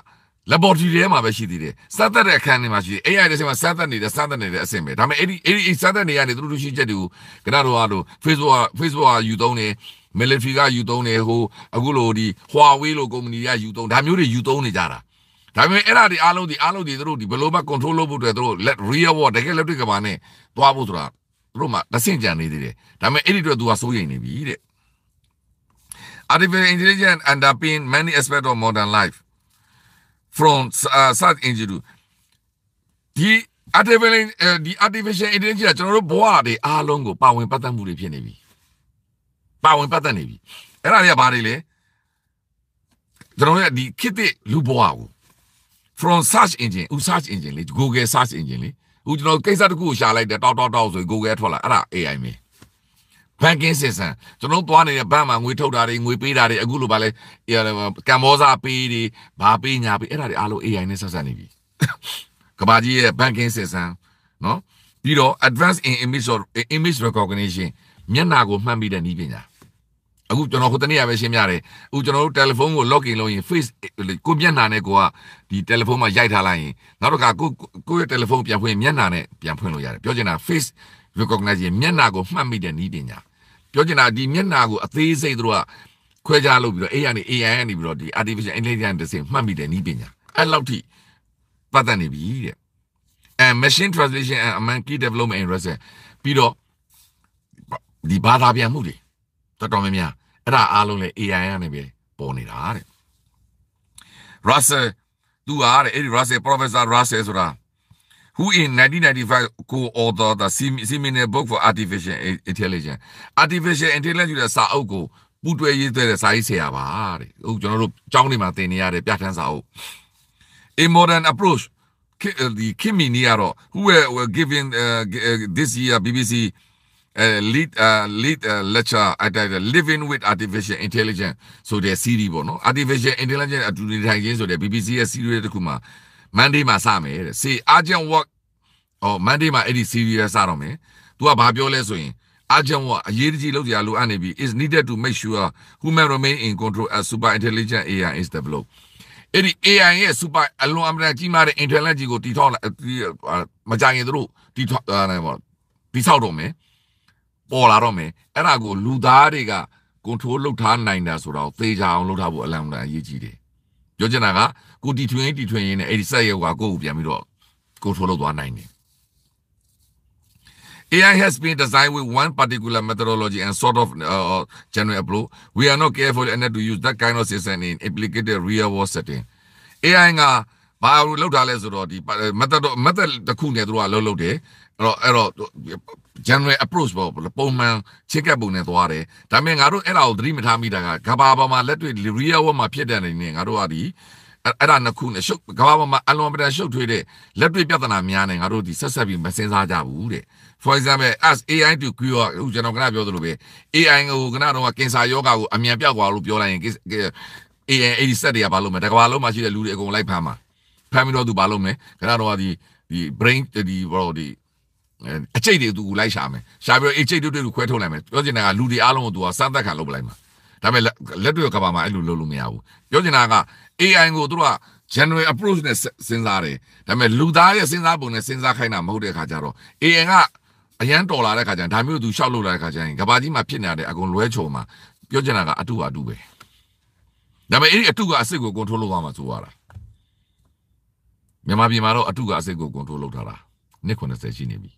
laboratory ထဲမှာပဲရှိသေးတယ်စမ်းသပ်တဲ့အခန်းထဲမှာရှိတယ် AI တဲ့ဆင်းမှာစမ်းသပ်နေတယ်စမ်းသပ်နေတယ်အဆင်ပဲဒါပေမဲ့အဲ့ဒီအဲ့ဒီစမ်းသပ်နေရတဲ့သူတို့ရှိချက်တွေကိုကျွန်တော်တို့က Facebook Facebook ကယူသုံးတယ် ah, military ကယူသုံးတယ်ဟိုအခုလိုဒီ Huawei လိုကုမ္ပဏီကယူသုံးဒါမျိုးတွေယူသုံးနေကြတာဒါပေမဲ့အဲ့ဒါတွေအားလုံးဒီအားလုံးဒီတို့ဒီဘယ်လိုမှ control လုပ်ဖို့အတွက်တို့ real world တကယ်လက်တွေ့ကဘာနဲ့သွားဖို့ဆိုတာတို့မှတဆင့်ကြံနေသေးတယ်ဒါပေမဲ့အဲ့ဒီအတွက် तू ကစိုးရိမ်နေပြီတဲ့ artificial intelligence underpin many aspects of modern life from uh, such injury ဒီ artificial ဒီ artificial intelligence ကကျွန်တော်တို့ဘဝတွေအားလုံးကိုပါဝင်ပတ်သက်မှုတွေဖြစ်နေပြီပါဝင်ပတ်သက်နေပြီအဲ့ဒါတွေကဘာတွေလဲကျွန်တော်ရဲ့ဒီခေတ်သစ်လူဘဝကို from search engine ဦး search engine လေ Google search engine လေဦးကျွန်တော်ကိစ္စတစ်ခုကိုရှာလိုက်တယ်တောက်တောက်တောက်ဆိုရင် Google ထွက်လာအဲ့ဒါ AI ပဲ banking system ကျွန်တော်သွားနေတဲ့ဘဏ်မှာငွေထုတ်တာတွေငွေပေးတာတွေအခုလိုပါလဲကမ္ဘောဇာပေးတွေဘာပေးညာပေးအဲ့ဒါတွေအားလုံး AI နဲ့ဆက်ဆက်နေပြီကဘာကြီးရဲ့ banking system နော်ပြီးတော့ advanced in image or image recognition မျက်နာကိုမှတ်မိတဲ့နည်းပညာအခုကျွန်တော်ခုတနေ့ကပဲရှင်းပြတယ်အခုကျွန်တော်တို့တယ်လီဖုန်းကို login လုပ်ရင် face ကိုမျက်နှာနဲ့ကိုကဒီတယ်လီဖုန်းမှာရိုက်ထားလိုက်ရင်နောက်တစ်ခါကိုကိုရဲ့တယ်လီဖုန်းပြန်ဖွင့်မျက်နှာနဲ့ပြန်ဖွင့်လို့ရတယ်ပြောချင်တာ face recognize မျက်နှာကိုမှတ်မိတဲ့နည်းပညာပြောချင်တာဒီမျက်နှာကိုအသေးစိတ်တို့ကခွဲခြားလုပ်ပြီးတော့ AI နဲ့ AI ကနေပြီးတော့ဒီ artificial intelligence တစ်စင်မှတ်မိတဲ့နည်းပညာအဲ့လောက်ထိပတ်သက်နေပြီတဲ့ and machine translation and among key development in research ပြီးတော့ဒီဘာသာပြန်မှုတွေတော်တော်များများအဲ့ဒါအားလုံးလည်း AI ကနေပဲပေါ်နေတာတဲ့ Russell သူဟာတဲ့အဲ့ဒီ Russell Professor Russell ဆိုတာ who in 1995 co-author the seminal book for artificial intelligence artificial intelligence ရဲ့စာအုပ်ကိုပူတွဲရေးသွဲတဲ့စာရေးဆရာပါတဲ့ဟုတ်ကျွန်တော်တို့ကျောင်းတွေမှာသင်နေရတဲ့ပြဋ္ဌာန်းစာအုပ် a modern approach the kimini ကတော့ who were given uh, this year BBC အဲ lead lead lecture at the living with artificial intelligence ဆိုတဲ့ series ပေါ့နော် artificial intelligence အတူတူထိုင်ခြင်းဆိုတဲ့ BBC ရဲ့ series တစ်ခုမှာ Monday မှာစမယ်တဲ့ say agent work ဟော Monday မှာအဲ့ဒီ series စတော့မယ် तू ကဘာပြောလဲဆိုရင် agent work အရေးကြီးလုပ်ကြရလို့အနေပြီး is needed to make sure human remain in control as super intelligent AI is developed အဲ့ဒီ AI ရဲ့ super အလွန်အမတန်ကြီးမားတဲ့ intelligence ကိုတီထောင်မကြင်သူတို့တီထောင်နိုင်ပါဘူးတီဆောက်တော့မယ်ပေါ်လာတော့မယ်အဲ့ဒါကိုလူသားတွေကကွန်ထရိုးလုပ်ထားနိုင်တာဆိုတော့သေချာအောင်လုပ်ထားဖို့အလံတန်အရေးကြီးတယ်ပြောချင်တာကကိုတီထွင်တီထွင်ရင်းနဲ့အဲ့ဒီဆက်ရုပ်ကကိုယ့်ကိုပြန်ပြီးတော့ကိုထိုးလုပ်သွားနိုင်တယ် AI has been designed with one particular methodology and sort of uh, general approach. We are not careful enough to use that kind of system in implicated real world setting. AI ကဘာလို့လောက်တာလဲဆိုတော့ဒီ method method တစ်ခုနဲ့သူတို့ကလောက်လုပ်တယ်အဲ့တော့အဲ့တော့ general approach ပေါ့ပုံမှန် check up ပုံနဲ့သွားတယ်ဒါပေမဲ့ငါတို့အဲ့ဒါကိုသတိမထားမိတာကကဘာပေါ်မှာလက်တွေ့ real world မှာဖြစ်တဲ့အနေနဲ့ငါတို့ကဒီအဲ့ဒါနှစ်ခုနဲ့ရှုပ်ကဘာပေါ်မှာအလွန်ပတန်ရှုပ်ထွေးတဲ့လက်တွေ့ပြဿနာများနဲ့ငါတို့ဒီဆက်ဆက်ပြီးမစင်စားကြဘူးတဲ့ for example as AI to cure ဟိုကျွန်တော်ကပြောသလိုပဲ AI ကိုကတော့ကင်ဆာယောဂါကိုအမြန်ပြောက်သွားလို့ပြောလိုက်ရင် AI အဲ့ဒီစက်တွေကဘာလို့မလဲတကဘာလုံးမှာရှိတဲ့လူတွေအကုန်လိုက်ဖမ်းမှာဖမ်းပြီးတော့သူဘာလို့မလဲကတော့ဒီဒီ brain ဒီဘောဒီအကျိတ်တွေသူလိုက်ရှာမယ်ရှာပြီးတော့အကျိတ်တွေတွေခွဲထုတ်လိုက်မယ်ပြောချင်တာကလူတွေအားလုံးကိုသူကစမ်းသပ်ခံလုပ်ပလိုက်မှာဒါပေမဲ့လက်တွေ့ကဘာမှအဲ့လိုလုပ်လို့မရဘူးပြောချင်တာက AI ကိုသူက general approach နဲ့စဉ်းစားတယ်ဒါပေမဲ့လူသားရဲ့စဉ်းစားပုံနဲ့စဉ်းစားခိုင်းတာမဟုတ်တဲ့အခါကျတော့ AI ကအရန်တော်လာတဲ့ခါကျရင်ဒါမျိုးသူရှောက်လို့လာတဲ့ခါကျရင်ကဘာကြီးမှာဖြစ်နေတဲ့အကုန်လွဲချုံမှာပြောချင်တာကအတုအတုပဲဒါပေမဲ့အဲ့ဒီအတုကအစ်စ်ကို control လုပ်ရမှာဆိုရတာမြန်မာပြည်မှာတော့အတုကအစစ်ကို control လုပ်ထားတာနှစ်90ရှိနေပြီ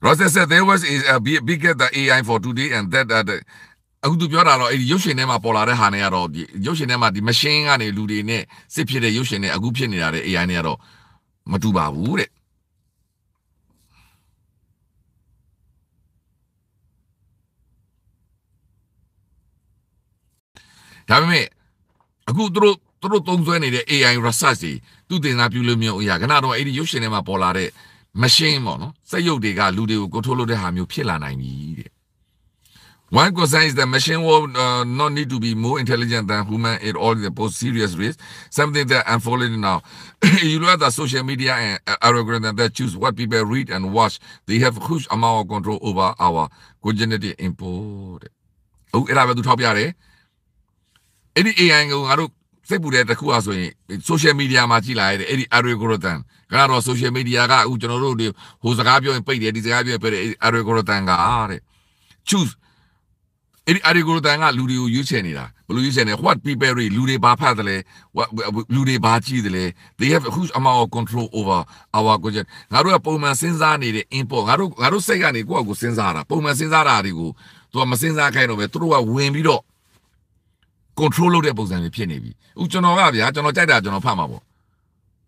Rosa said there was is a big, big get the AI for today and that that အခုသူပြောတာတော့အဲ့ဒီရုပ်ရှင်ထဲမှာပေါ်လာတဲ့ဟာတွေကတော့ရုပ်ရှင်ထဲမှာဒီ machine ကနေလူတွေနဲ့စစ်ဖြစ်တဲ့ရုပ်ရှင်တွေအခုဖြစ်နေတာတဲ့ AI တွေကတော့မတူပါဘူးတဲ့ဒါပေမဲ့အခုသူတို့သူတို့သုံးစွဲနေတဲ့ AI research တွေသူတင်စားပြုလို့မျိုးအရာခဏတော့အဲ့ဒီရုပ်ရှင်ထဲမှာပေါ်လာတဲ့မရှင်းပေါ့နော်စက်ရုပ်တွေကလူတွေကိုကိုထိုးလို့တဲ့ဟာမျိုးဖြစ်လာနိုင်ပြီတဲ့ One concern is that machine will uh, not need to be more intelligent than human at all the post serious risks, something that unfolding now. you look at the social media and uh, algorithm that choose what people read and watch, they have huge amount of control over our cognitive input. ဟုတ်အဲ့ဒါပဲသူထောက်ပြတယ်။အဲ့ဒီ AI ကိုငါတို့စိတ်ပူတဲ့တစ်ခုအားဆိုရင် social media မှာကြည့်လိုက်တဲ့အဲ့ဒီ algorithm ကတော့ social media ကအခုကျွန်တော်တို့ဒီဟိုစကားပြောရင်ပိတ်တယ်ဒီစကားပြောရင်ပိတ်တယ် algorithm ကတဲ့ choose အဲ့ဒီ algorithm ကလူတွေကိုရွေးချယ်နေတာဘယ်လိုရွေးချယ်နေ what people တွေလူတွေဘာဖတ်တယ်လဲလူတွေဘာကြည့်တယ်လဲ they have a huge amount of control over our content ငါတို့ကပုံမှန်စဉ်းစားနေတဲ့ import ငါတို့ငါတို့စိတ်ကနေကိုယ့်အကိုစဉ်းစားတာပုံမှန်စဉ်းစားတာတွေကိုသူကမစဉ်းစားခိုင်းတော့ပဲသူတို့ကဝင်ပြီးတော့ control လုပ်တဲ့ပုံစံတွေဖြစ်နေပြီအခုကျွန်တော်ကဗျာကျွန်တော်ကြိုက်တာကျွန်တော်ဖတ်မှာပေါ့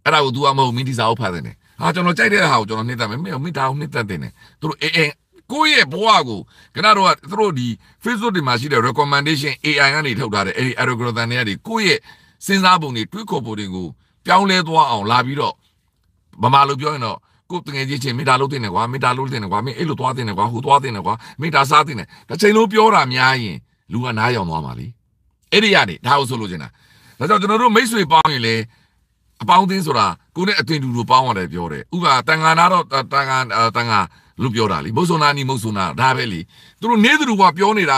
အဲ့ဒါကို तू ကမဟုတ်မင်းဒီစာကိုဖတ်တယ်ဟာကျွန်တော်ကြိုက်တဲ့ဟာကိုကျွန်တော်နှိမ့်တတ်မယ်မင်းမင်းဒါကိုနှိမ့်တတ်တယ်သူတို့အေးအေးကိုယ့်ရဲ့ဘဝကိုခဏတော့သူတို့ဒီ Facebook တွေမှာရှိတဲ့ recommendation AI ကနေထုတ်ထားတဲ့အဲ့ဒီ algorithm တွေကနေကိုယ့်ရဲ့စဉ်းစားပုံတွေတွေးခေါ်ပုံတွေကို ပြောင်းလဲသွားအောင်လာပြီးတော့ဗမာလိုပြောရင်တော့ကိုတငယ်ချင်းချင်းမိသားလို့တင်တယ်ကွာမိသားလို့တင်တယ်ကွာမင်းအဲ့လိုသွားတင်တယ်ကွာဟိုသွားတင်တယ်ကွာမိသားစားတင်တယ်တစ်ချိန်လုံးပြောတာများရင်လူကနားယောင်သွားမှာလीအဲ့ဒီကနေဒါကိုဆိုလိုချင်တာဒါကြောင့်ကျွန်တော်တို့မိတ်ဆွေပေါင်းရင်လေအပေါင်းအသင်းဆိုတာကိုနဲ့အသွင်တူတို့ပေါင်းရတယ်ပြောတယ်ဥပမာတန်ခါနာတော့တန်ခါတန်ခါလို့ပြောတာလीမုတ်ဆုံနာနီမုတ်ဆုံနာဒါပဲလीသူတို့နေသူတို့ကပြောနေတာ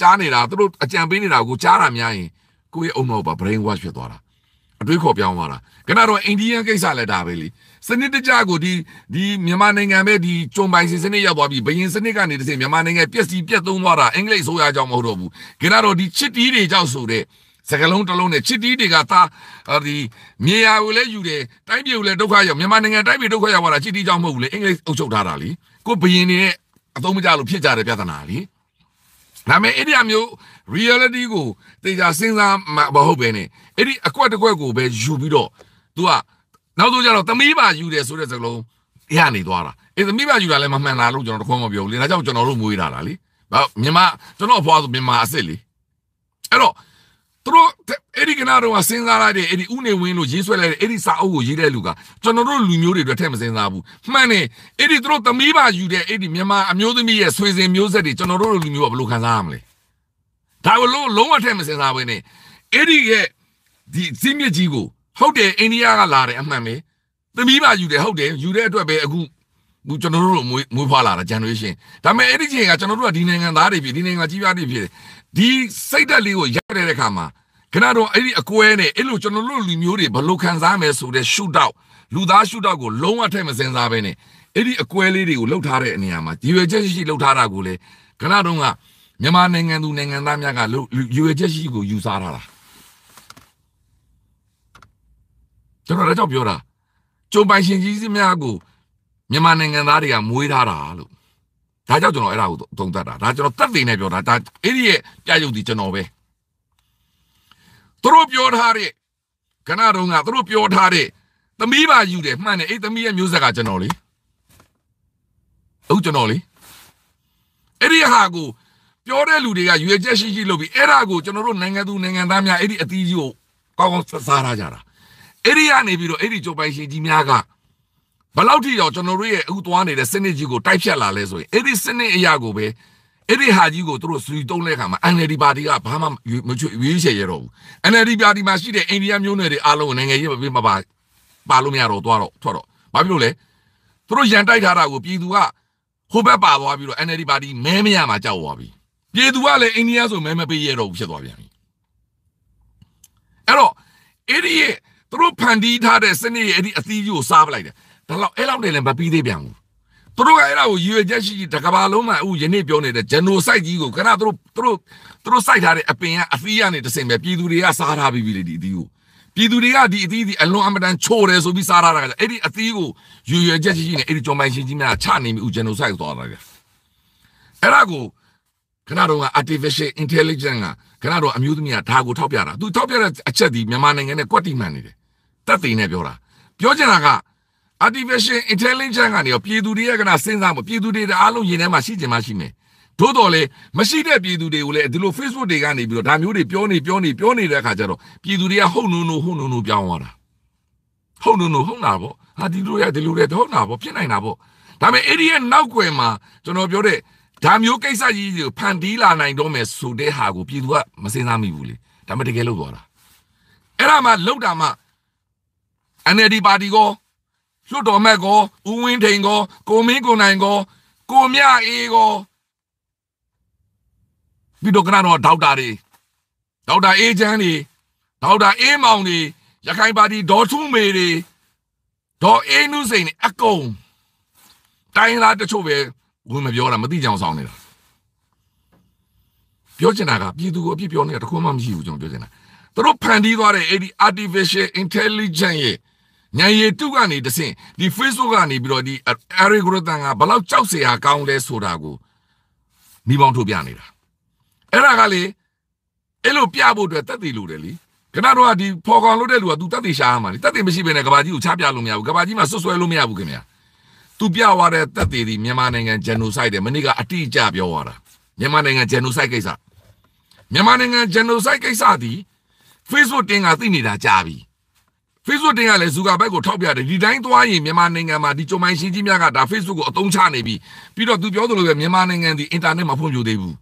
ကြားနေတာသူတို့အကြံပေးနေတာကိုကြားတာများရင်ကိုယ့်ရဲ့အုံတော့ပါ brain wash ဖြစ်သွားတာအတွေးခေါ်ပြောင်းသွားတာခဏတော့အိန္ဒိယကိစ္စလည်းဒါပဲလीစနစ်တကျကိုဒီဒီမြန်မာနိုင်ငံပဲဒီကျုံပိုင်စီစနစ်ရောက်သွားပြီဘရင်စနစ်ကနေတစ်စင်မြန်မာနိုင်ငံပြက်စီပြက်သုံးသွားတာအင်္ဂလိပ်ဆိုရကြောင်မဟုတ်တော့ဘူးခင်ဗျားတို့ဒီချစ်တီးတွေကြောင့်ဆိုတဲ့စကလုံးတစ်လုံးနဲ့ချစ်တီးတွေကသာဒီမြေယာကိုလည်းယူတယ်တိုင်းပြည်ကိုလည်းဒုက္ခရောက်မြန်မာနိုင်ငံတိုင်းပြည်ဒုက္ခရောက်လာချစ်တီးကြောင့်မဟုတ်ဘူးလေအင်္ဂလိပ်အုပ်ချုပ်ထားတာလေကိုဘရင်နေနဲ့အသုံးမကျလို့ဖြစ်ကြတဲ့ပြဿနာလေဒါပေမဲ့အဲ့ဒီအမျိုး reality ကိုတေချာစဉ်းစားမဟုတ်ပဲနဲ့အဲ့ဒီအကွက်တစ်ကွက်ကိုပဲယူပြီးတော့ तू ကနောက်ဆုံးကျတော့သမီးပါယူတယ်ဆိုတဲ့စကားလုံးရနေသွားတာအေးသမီးပါယူတာလည်းမမှန်တာလို့ကျွန်တော်တခွန်းမပြောဘူးလေဒါကြောင့်ကျွန်တော်တို့မွေးတာလားလေဘာမြန်မာကျွန်တော်ဘွားဆိုမြန်မာအစ်စ်လေအဲ့တော့သူတို့အဲ့ဒီကနာတော့စဉ်းစားလိုက်တဲ့အဲ့ဒီဥနေဝင်းလို့ရေးဆွဲလိုက်တဲ့အဲ့ဒီစာအုပ်ကိုရေးတဲ့လူကကျွန်တော်တို့လူမျိုးတွေအတွက်ထက်မစဉ်းစားဘူးမှန်တယ်အဲ့ဒီသူတို့သမီးပါယူတဲ့အဲ့ဒီမြန်မာအမျိုးသမီးရဲ့ဆွေစဉ်မျိုးဆက်တွေကျွန်တော်တို့လူမျိုးကဘယ်လိုခံစားရမလဲဒါကိုလုံးလုံးဝထက်မစဉ်းစားဘဲနဲ့အဲ့ဒီရဲ့ဒီစင်းမြကြီးကိုဟုတ်တယ်အိန္ဒိယကလာတယ်အမှန်ပဲသမီးပါယူတယ်ဟုတ်တယ်ယူတဲ့အတွက်ပဲအခုဘူးကျွန်တော်တို့မွေးမွေးဖွားလာတာ generation ဒါပေမဲ့အဲ့ဒီချိန်ကကျွန်တော်တို့ကဒီနိုင်ငံသားတွေဖြစ်ဒီနိုင်ငံကြီးပြားတွေဖြစ်ဒီစိတ်ဓာတ်လေးကိုရပ်ရတဲ့အခါမှာခဏတော့အဲ့ဒီအကွဲနဲ့အဲ့လိုကျွန်တော်တို့လူမျိုးတွေဘလို့ခံစားမယ်ဆိုတဲ့ shoot out လူသား shoot out ကိုလုံးဝထည့်မစင်စားဘဲနဲ့အဲ့ဒီအကွဲလေးတွေကိုလှုပ်ထားတဲ့အနေအမှာဒီရွယ်ချက်ရှိလှုပ်ထားတာကိုလေခဏတော့ကမြန်မာနိုင်ငံသူနိုင်ငံသားများကရွယ်ချက်ရှိကိုယူဆထားတာကျွန်တော်လည်းကြောက်ပြောတာကျုံပိုင်ရှင်ကြီးစများကိုမြန်မာနိုင်ငံသားတွေကမွေးထားတာလို့ဒါကြောင့်ကျွန်တော်အဲ့ဒါကိုသုံးသပ်တာဒါကျွန်တော်တတ်သိနေပြောတာဒါအဲ့ဒီရဲ့ပြရုပ်ဒီကျွန်တော်ပဲသူတို့ပြောထားတဲ့ကနတော်ကသူတို့ပြောထားတဲ့သမီးပါယူတယ်မှန်တယ်အဲ့သမီးရဲ့မျိုးဆက်ကကျွန်တော်လေဟုတ်ကျွန်တော်လေအဲ့ဒီဟာကိုပြောတဲ့လူတွေကရွေချက်ရှိရှိလုပ်ပြီးအဲ့ဒါကိုကျွန်တော်တို့နိုင်ငံသူနိုင်ငံသားများအဲ့ဒီအသီးကြီးကိုကောင်းကောင်းစားထားကြတာအဲ့ဒီကနေပြီးတော့အဲ့ဒီကျော်ပိုင်ရှင်ကြီးများကဘလောက်ထိတော့ကျွန်တော်တို့ရဲ့အခုသွားနေတဲ့စနစ်ကြီးကိုတိုက်ဖြတ်လာလဲဆိုရင်အဲ့ဒီစနစ်အရာကိုပဲအဲ့ဒီဟာကြီးကိုသူတို့စူတုံးလဲခါမှာ NLD ပါတီကဘာမှမချွေရွေးချယ်ရတော့ဘူး NLD ပါတီမှာရှိတဲ့အိန္ဒိယမျိုးနွယ်တွေအားလုံးနိုင်ငံရေးမပေးမပါပါလို့မရတော့သွားတော့ထွက်တော့ဘာဖြစ်လို့လဲသူတို့ရန်တိုက်ထားတာကိုပြည်သူကဟိုဘက်ပါသွားပြီးတော့ NLD ပါတီမဲမရမှာကြောက်သွားပြီပြည်သူကလည်းအိန္ဒိယဆိုမဲမပေးရတော့ဘူးဖြစ်သွားပြန်ပြီအဲ့တော့အဲ့ဒီရဲ့သူတို့ဖန်တီးထားတဲ့စနစ်ရဲ့အဲ့ဒီအသီးကြီးကိုစားပလိုက်တယ်ဒါတော့အဲ့လောက်နဲ့လည်းမပြီးသေးပြန်ဘူးသူတို့ကအဲ့ဒါကိုရွေချက်ရှိတကဘာလုံးမှာအခုယနေ့ပြောနေတဲ့ဂျနိုဆိုက်ကြီးကိုခဏသူတို့သူတို့သူတို့စိုက်ထားတဲ့အပင်ကအသီးကနေတစင်ပဲပြည်သူတွေကစားထားပြီးပြီလေဒီအသီးကိုပြည်သူတွေကဒီအသီးဒီအလွန်အမတန်ချိုးတယ်ဆိုပြီးစားထားတာကအဲ့ဒီအသီးကိုရွေရွေချက်ရှိရှိနဲ့အဲ့ဒီဂျွန်ပိုင်ရှင်ကြီးများချနေပြီးအခုဂျနိုဆိုက်သွားတာပဲအဲ့ဒါကိုခဏတော့က artificial intelligence ကခဏတော့အမျိုးသမီးကဒါကိုထောက်ပြတာသူထောက်ပြတဲ့အချက်ဒီမြန်မာနိုင်ငံနဲ့ကွက်တိမှန်နေတယ်တက်သိနေပြောတာပြောချင်တာက artificial intelligence ကနေရောပြည်သူတွေရဲ့ကနာစဉ်းစားမှုပြည်သူတွေတအားလုံးရင်ထဲမှာရှိကြမှာရှိမယ်သို့တော်လည်းမရှိတဲ့ပြည်သူတွေကိုလည်းဒီလို Facebook တွေကနေပြီးတော့ဒါမျိုးတွေပြောနေပြောနေပြောနေတဲ့အခါကျတော့ပြည်သူတွေကဟုတ်နုံနုံဟုတ်နုံနုံပြောင်းသွားတာဟုတ်နုံနုံဟုတ်တာပေါ့ဟာဒီလိုရဒီလိုရဟုတ်တာပေါ့ဖြစ်နိုင်တာပေါ့ဒါပေမဲ့အဲ့ဒီရဲ့နောက်ွယ်မှာကျွန်တော် ပြောတဲ့ဒါမျိုးကိစ္စကြီးကိုဖန်တီးလာနိုင်တော့မယ်ဆိုတဲ့ဟာကိုပြည်သူကမစင်စားမိဘူးလေဒါမှတကယ်လို့သွားတာအဲ့ဒါမှလောက်တာမှ NLD ပါတီကောလွှတ်တော်မက်ကောဦးဝင်းထိန်ကောကိုမင်းကိုနိုင်ကောကိုမြအေးကောပြီးတော့ကတော့ဒေါက်တာတွေဒေါက်တာအေးချမ်းတွေဒေါက်တာအေးမောင်တွေရခိုင်ပါတီဒေါ်ထုမေတွေဒေါ်အေးနုစိန်တွေအကုန်တိုင်းလားတချို့ပဲဘူးမပြောတာမသိကြအောင်ဆောင်နေတာပြောချင်တာကပြည်သူကိုအပြစ်ပြောနေတာတခုမှမရှိဘူးကျွန်တော်ပြောချင်တာသူတို့ဖန်တီးသွားတဲ့အဲ့ဒီ artificial intelligence ရဲ့ညံရီတုကနေတဆင့်ဒီ Facebook ကနေပြီးတော့ဒီ algorithm ကဘလောက်ကြောက်စရာကောင်းလဲဆိုတာကိုမိပေါင်းထုတ်ပြနေတာအဲ့ဒါကလေအဲ့လိုပြဖို့အတွက်တက်တည်လို့တယ်လေခဏတော့ဒီဖော်ကောင်လုပ်တဲ့လူက तू တက်တည်ရှာရမှာလေတက်တည်မရှိဘဲနဲ့ကဘာကြီးကိုချပြလို့မရဘူးကဘာကြီးမှာဆွဆွဲလို့မရဘူးခင်ဗျာ तू ပြသွားတဲ့တက်တည်ဒီမြန်မာနိုင်ငံဂျန်နိုဆိုက်တယ်မနေ့ကအတိအကျပြောသွားတာမြန်မာနိုင်ငံဂျန်နိုဆိုက်ကိစ္စမြန်မာနိုင်ငံဂျန်နိုဆိုက်ကိစ္စသည် Facebook တင်ကသိနေတာကြာပြီ Facebook တင်ကလည်း Zuckerberg ကိုထောက်ပြတယ်ဒီတိုင်းသွားရင်မြန်မာနိုင်ငံမှာဒီကြုံမိုင်းရှင်းကြီးများကဒါ Facebook ကိုအသုံးချနေပြီပြီးတော့သူပြောသလိုပဲမြန်မာနိုင်ငံဒီ internet မှာဖွံ့ဖြိုးသေးဘူး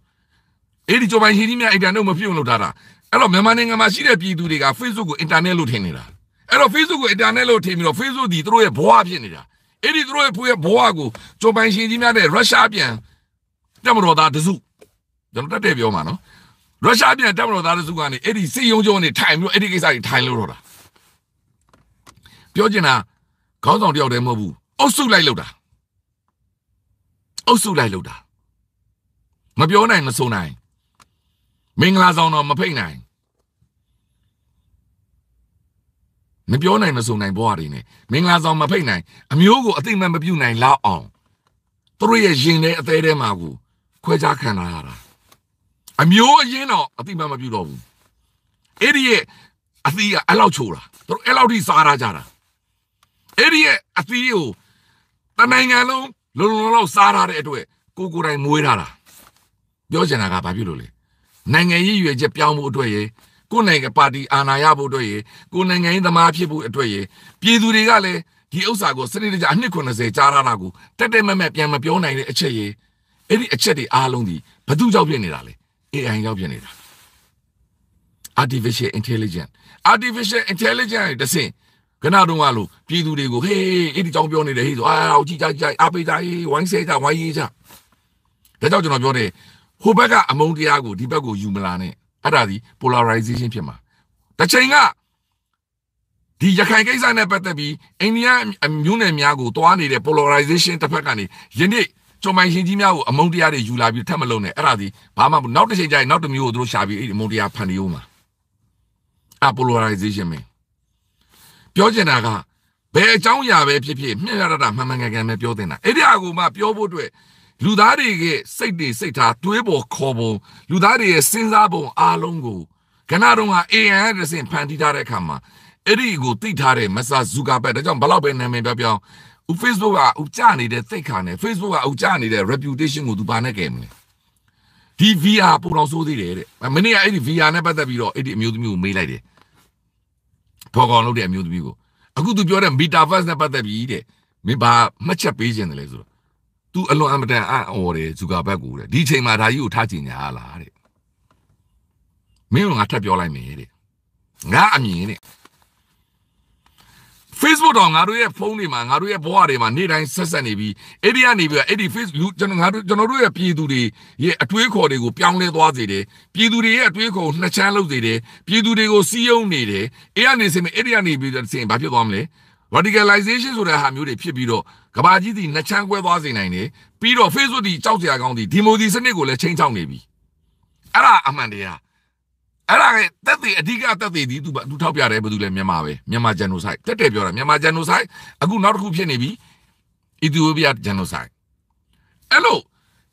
အဲ့ဒီကြုံမိုင်းရှင်းကြီးများ internet မဖြစ်အောင်လုပ်ထားတာအဲ့တော့မြန်မာနိုင်ငံမှာရှိတဲ့ပြည်သူတွေက Facebook ကို internet လို့ထင်နေတာအဲ့တော့ Facebook ကို internet လို့ထင်ပြီးတော့ Facebook ဒီသူတို့ရဲ့ဘဝဖြစ်နေတာအဲ့ဒီသူတို့ရဲ့ဖွေးဘဝကိုကြုံမိုင်းရှင်းကြီးများတဲ့ရုရှားပြန်တက်မတော်သားတစုကျွန်တော်တက်တယ်ပြောမှာနော်ရုရှားပြန်တက်မတော်သားတစုကနေအဲ့ဒီစီယုံကြုံနေထိုင်ပြီးတော့အဲ့ဒီကိစ္စကြီးထိုင်လို့တော့တာပြောချင်တာခေါင်းဆောင်တယောက်တည်းမဟုတ်ဘူးအုပ်စုလိုက်လောက်တာအုပ်စုလိုက်လောက်တာမပြောနိုင်မဆိုနိုင်မင်္ဂလာဆောင်တော့မဖိတ်နိုင်မပြောနိုင်မဆိုနိုင်ဘွားတွေနဲ့မင်္ဂလာဆောင်မဖိတ်နိုင် အမျိုးကိုအသိမှန်မပြုနိုင်လောက်အောင်သူတို့ရဲ့ရင်ထဲအသေးထဲမှာကိုခွဲခြားခံလာရတာအမျိုးအရင်တော့အသိမှန်မပြုတော့ဘူးအဲ့ဒီရဲ့အသီးကအဲ့လောက်ချိုးတာသူတို့အဲ့လောက်ထိစားရကြတာအဲ့ဒီရဲ့အသီးကိုတနိုင်ငံလုံးလုံလုံလောက်စားထားတဲ့အတွက်ကိုကိုတိုင်းမွေးထားတာပြောချင်တာကဘာဖြစ်လို့လဲနိုင်ငံရေးရွယ်ချက်ပြောင်းဖို့အတွက်ရေကိုနိုင်ငံပါတီအာဏာရဖို့အတွက်ရေကိုနိုင်ငံရေးသမားဖြစ်ဖို့အတွက်ရေပြည်သူတွေကလည်းဒီဥစ္စာကိုစနစ်တကျအနှစ်90ကြားထားတာကိုတက်တက်မက်မက်ပြန်မပြောနိုင်တဲ့အချက်ရေအဲ့ဒီအချက်တွေအားလုံးဒီဘသူကြောင့်ဖြစ်နေတာလဲ AI ကြောင့်ဖြစ်နေတာ artificial intelligence artificial intelligence ရဲ့တစင်ခဏတုန်းကလို့ပြည်သူတွေကိုဟေးအဲ့ဒီကြောင်းပြောနေတယ်ဟေးဆိုအာအောက်ကြီးကြိုက်ကြိုက်အားပေးကြဟေးဝိုင်းဆဲကြဝိုင်းရေးကြဒါကြောင့်ကျွန်တော်ပြောတယ်ဟိုဘက်ကအမုန်းတရားကိုဒီဘက်ကိုယူမလာနဲ့အဲ့ဒါဒီ polarization ဖြစ်မှာတစ်ချိန်ကဒီရခိုင်ကိစ္စနဲ့ပတ်သက်ပြီးအိန္ဒိယမျိုးနယ်များကိုတွားနေတဲ့ polarization တစ်ဖက်ကနေယနေ့ကျော်မိုင်ရှင်ကြီးများကိုအမုန်းတရားတွေယူလာပြီးထပ်မလုံးနဲ့အဲ့ဒါဒီဘာမှနောက်တစ်ချိန်ကျရင်နောက်တစ်မျိုးကိုသူတို့ရှာပြီးအဲ့ဒီအမုန်းတရားဖန်တီးဦးမှာအ polarization ပဲပြောချင်တာကဘယ်အကြောင်းအရာပဲဖြစ်ဖြစ်မျက်ရတတာမှန်မှန်ကန်ကန်ပဲပြောတင်တာအဲ့ဒီအကူမှပြောဖို့အတွက်လူသားတွေကစိတ်တွေစိတ်ထားတွေးပေါ်ခေါ်ပုံလူသားတွေရဲ့စဉ်းစားပုံအားလုံးကိုကနတော့က AN ရစင်ဖန်တီးထားတဲ့အခါမှာအဲ့ဒီကိုသိထားတဲ့မဆာဇူကာဘက်ဒါကြောင့်ဘလောက်ပဲနာမည်ပြောပြောင်းဦး Facebook ကဦးကြနေတဲ့သိက္ခာနဲ့ Facebook ကဦးကြနေတဲ့ reputation ကိုသူပါနဲ့ကယ်မလဲဒီ VR ပုံတော်ဆိုးသေးတယ်တဲ့မနေ့ကအဲ့ဒီ VR နဲ့ပတ်သက်ပြီးတော့အဲ့ဒီအမျိုးသမီးကိုမေးလိုက်တယ်ဖော်ကောင်လုပ်တဲ့အမျိုးသမီးကိုအခုသူပြောတဲ့ metaverse နဲ့ပတ်သက်ပြီးတဲ့မင်းဘာမှတ်ချက်ပေးခြင်းတယ်လဲဆိုတော့ तू အလွန်အမတန်အော်တယ်ဇူကာဘက်ကိုတဲ့ဒီချိန်မှာဒါကြီးကိုထားချင်ညာလားတဲ့မင်းကငါထပ်ပြောလိုက်မယ်တဲ့ငါအမြင်တဲ့ Facebook တော့ငါတို့ရဲ့ဖုန်းတွေမှာငါတို့ရဲ့ဘဝတွေမှာနေ့တိုင်းဆက်ဆက်နေပြီးအဲ့ဒီကနေပြီးတော့အဲ့ဒီ Facebook ကျွန်တော်ငါတို့ကျွန်တော်တို့ရဲ့ပြည်သူတွေရဲ့အတွေးခေါ်တွေကိုပြောင်းလဲသွားစေတယ်ပြည်သူတွေရဲ့အတွေးခေါ်ကိုနှစ်ချမ်းလုပ်စေတယ်ပြည်သူတွေကိုစီးယုံနေတယ်အဲ့ကနေစင်အဲ့ဒီကနေပြီးတော့စင်ဘာဖြစ်သွားမလဲ radicalization ဆိုတဲ့ဟာမျိုးတွေဖြစ်ပြီးတော့ကဘာကြီးစီနှစ်ချမ်းကွဲသွားစေနိုင်တယ်ပြီးတော့ Facebook ဒီကြောက်စရာကောင်းသည်ဒီမိုဒီစနစ်ကိုလည်းချိန်ချောက်နေပြီအဲ့ဒါအမှန်တရားအဲ့ဒါကတက်သေးအဓိကတက်သေးဒီသူသူထောက်ပြတယ်ဘာလို့လဲမြန်မာပဲမြန်မာဂျန်နိုဆိုက်တက်တယ်ပြောတာမြန်မာဂျန်နိုဆိုက်အခုနောက်တစ်ခုဖြစ်နေပြီအီသီယိုးပီးယားဂျန်နိုဆိုက်အဲ့လို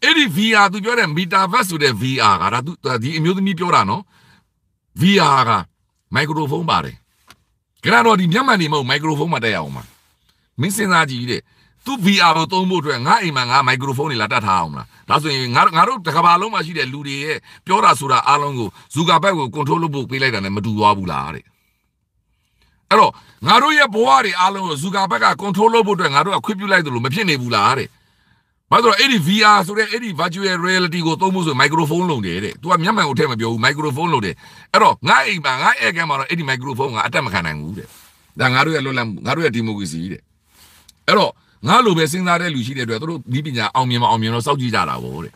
အဲ့ဒီ VR သူပြောတဲ့ metaverse ဆိုတဲ့ VR ကဒါသူဒီအမျိုးသမီးပြောတာနော် VR ကမိုက်ခရိုဖုန်းပါတယ်ကျွန်တော်ဒီမြန်မာနေမဟုတ်မိုက်ခရိုဖုန်းမတက်ရအောင်ပါမင်းစဉ်းစားကြည့်တဲ့သူ VR ကိုသုံးဖို့အတွက်ငါအိမ်မှာငါမိုက်ခရိုဖုန်းတွေလာတတ်ထားအောင်လားဒါဆိုရင်ငါငါတို့တကဘာလုံးမှာရှိတဲ့လူတွေရဲ့ပြောတာဆိုတာအားလုံးကိုဇူကာဘက်ကိုကွန်ထရိုးလုပ်ဖို့ပေးလိုက်တာနဲ့မတူသွားဘူးလားတဲ့အဲ့တော့ငါတို့ရဲ့ဘဝတွေအားလုံးကိုဇူကာဘက်ကကွန်ထရိုးလုပ်ဖို့အတွက်ငါတို့ကခွင့်ပြုလိုက်သလိုမဖြစ်နေဘူးလားတဲ့ဘာလို့လဲအဲ့ဒီ VR ဆိုတဲ့အဲ့ဒီ virtual reality ကိုသုံးဖို့ဆိုမိုက်ခရိုဖုန်းလုံးတယ်တဲ့။ तू ကမျက်မှန်ကိုထည့်မပြောဘူးမိုက်ခရိုဖုန်းလုံးတယ်။အဲ့တော့ငါအိမ်မှာငါအဲကဲမှာတော့အဲ့ဒီမိုက်ခရိုဖုန်းကအတက်မခံနိုင်ဘူးတဲ့။ဒါငါတို့ရဲ့လွတ်လပ်မှုငါတို့ရဲ့ဒီမိုကရေစီတဲ့။အဲ့တော့ငါလိုပဲစဉ်းစားတဲ့လူရှိတဲ့အတွက်သူတို့ဒီပညာအောင်မြင်မအောင်မြင်တော့စောင့်ကြည့်ကြတာဗောတဲ့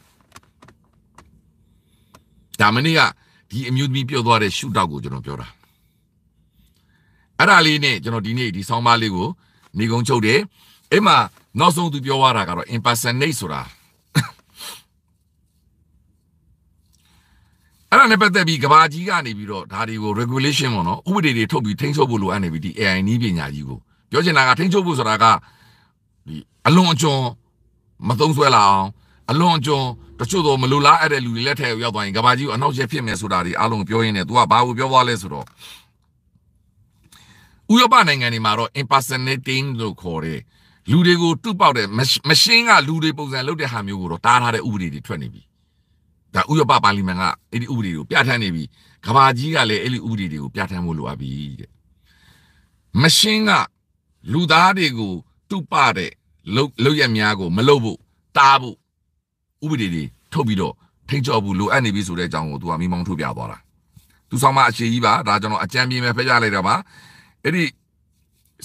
ဒါမနေ့ကဒီအမျိုးသမီးပြောသွားတဲ့ရှုတောက်ကိုကျွန်တော်ပြောတာအဲ့ဒါလေးနဲ့ကျွန်တော်ဒီနေ့ဒီဆောင်းပါးလေးကိုမိကုံချုပ်တယ်အဲ့မှာနောက်ဆုံးသူပြောသွားတာကတော့ impersonate ဆိုတာအဲ့ဒါနဲ့ပတ်သက်ပြီးကဘာကြီးကနေပြီးတော့ဒါတွေကို regulation ပေါ့နော်ဥပဒေတွေထုတ်ပြီးထိန်းချုပ်ဖို့လိုအပ်နေပြီဒီ AI နည်းပညာကြီးကိုပြောချင်တာကထိန်းချုပ်ဖို့ဆိုတာကဒီအလွန်အကျွံမသုံးဆွဲလာအောင်အလွန်အကျွံတချို့တော့မလိုလားအဲ့တဲ့လူတွေလက်ထက်ရောက်သွားရင်ကဘာကြီးကိုအနောက်ကျဖြစ်မယ်ဆိုတာဒီအလုံးပြောရင်းနဲ့ तू ကဘာကိုပြောသွားလဲဆိုတော့ဥရောပနိုင်ငံတွေမှာတော့ impersonating လို့ခေါ်တယ်လူတွေကိုတုပေါက်တဲ့မရှင်းကလူတွေပုံစံလုပ်တဲ့ဟာမျိုးကိုတော့တားထားတဲ့ဥပဒေတွေထွက်နေပြီဒါဥရောပပါလီမန်ကအဲ့ဒီဥပဒေကိုပြဋ္ဌာန်းနေပြီကဘာကြီးကလည်းအဲ့ဒီဥပဒေတွေကိုပြဋ္ဌာန်းဖို့လိုအပ်ပြီတဲ့မရှင်းကလူသားတွေကိုသူ့ပတဲ့လုတ်လုတ်ရများကို မလုတ်ဘူးတားဘူးဥပဒေတွေထုတ်ပြီးတော့ထိတ်ကြော်ဘူးလိုအပ်နေပြီဆိုတဲ့အကြောင်းကိုသူကမိမောင်းထုတ်ပြသွားတာသူဆောင်းမအခြေကြီးပါဒါကျွန်တော်အကြံပြင်းပဲဖျက်ရလိုက်တာပါအဲ့ဒီ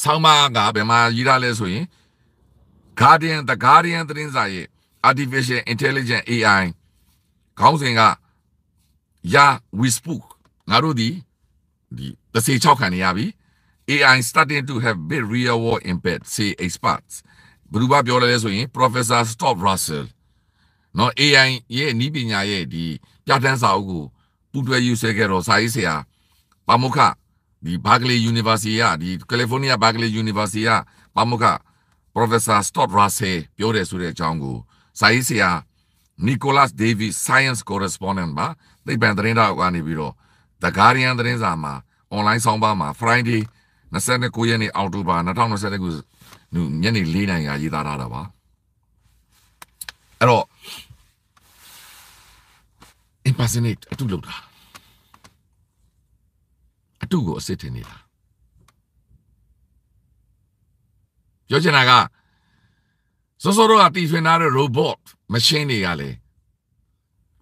ဆောင်းမကဘယ်မှာရေးထားလဲဆိုရင် Guardian The Guardian သတင်းစာရဲ့ Artificial Intelligence AI ခေါင်းစဉ်က Ya we spook ငါတို့ဒီဒီ36ခံနေရပြီ AI starting to have big real world impact say experts ဘယ်သူကပြောလဲလဲဆိုရင် Professor Stop Russell เนาะ AI ရဲ့ဤပညာရဲ့ဒီပြဋ္ဌာန်းစာအုပ်ကိုပူးတွဲယူဆခဲ့တော့စာရေးဆရာပါမုခဒီ Berkeley University ကဒီ California Berkeley University ကပါမုခ Professor Stop Russell ပြောတယ်ဆိုတဲ့အကြောင်းကိုစာရေးဆရာ Nicholas Davis Science Correspondent ပါသိပ္ပံသတင်းတောက်ကနေပြီးတော့ The Guardian သတင်းစာမှာ online ဆောင်းပါးမှာ Friday 29ရက်နေ့အောက်တိုဘာ2022ခုညနေ4နာရီကရေးသားထားတာပါအဲ့တော့ impersonate အတုလုပ်တာအတုကိုအစစ်တင်နေတာပြောချင်တာကစောစောတော့တီထွင်ထားတဲ့ robot machine တွေကလည်း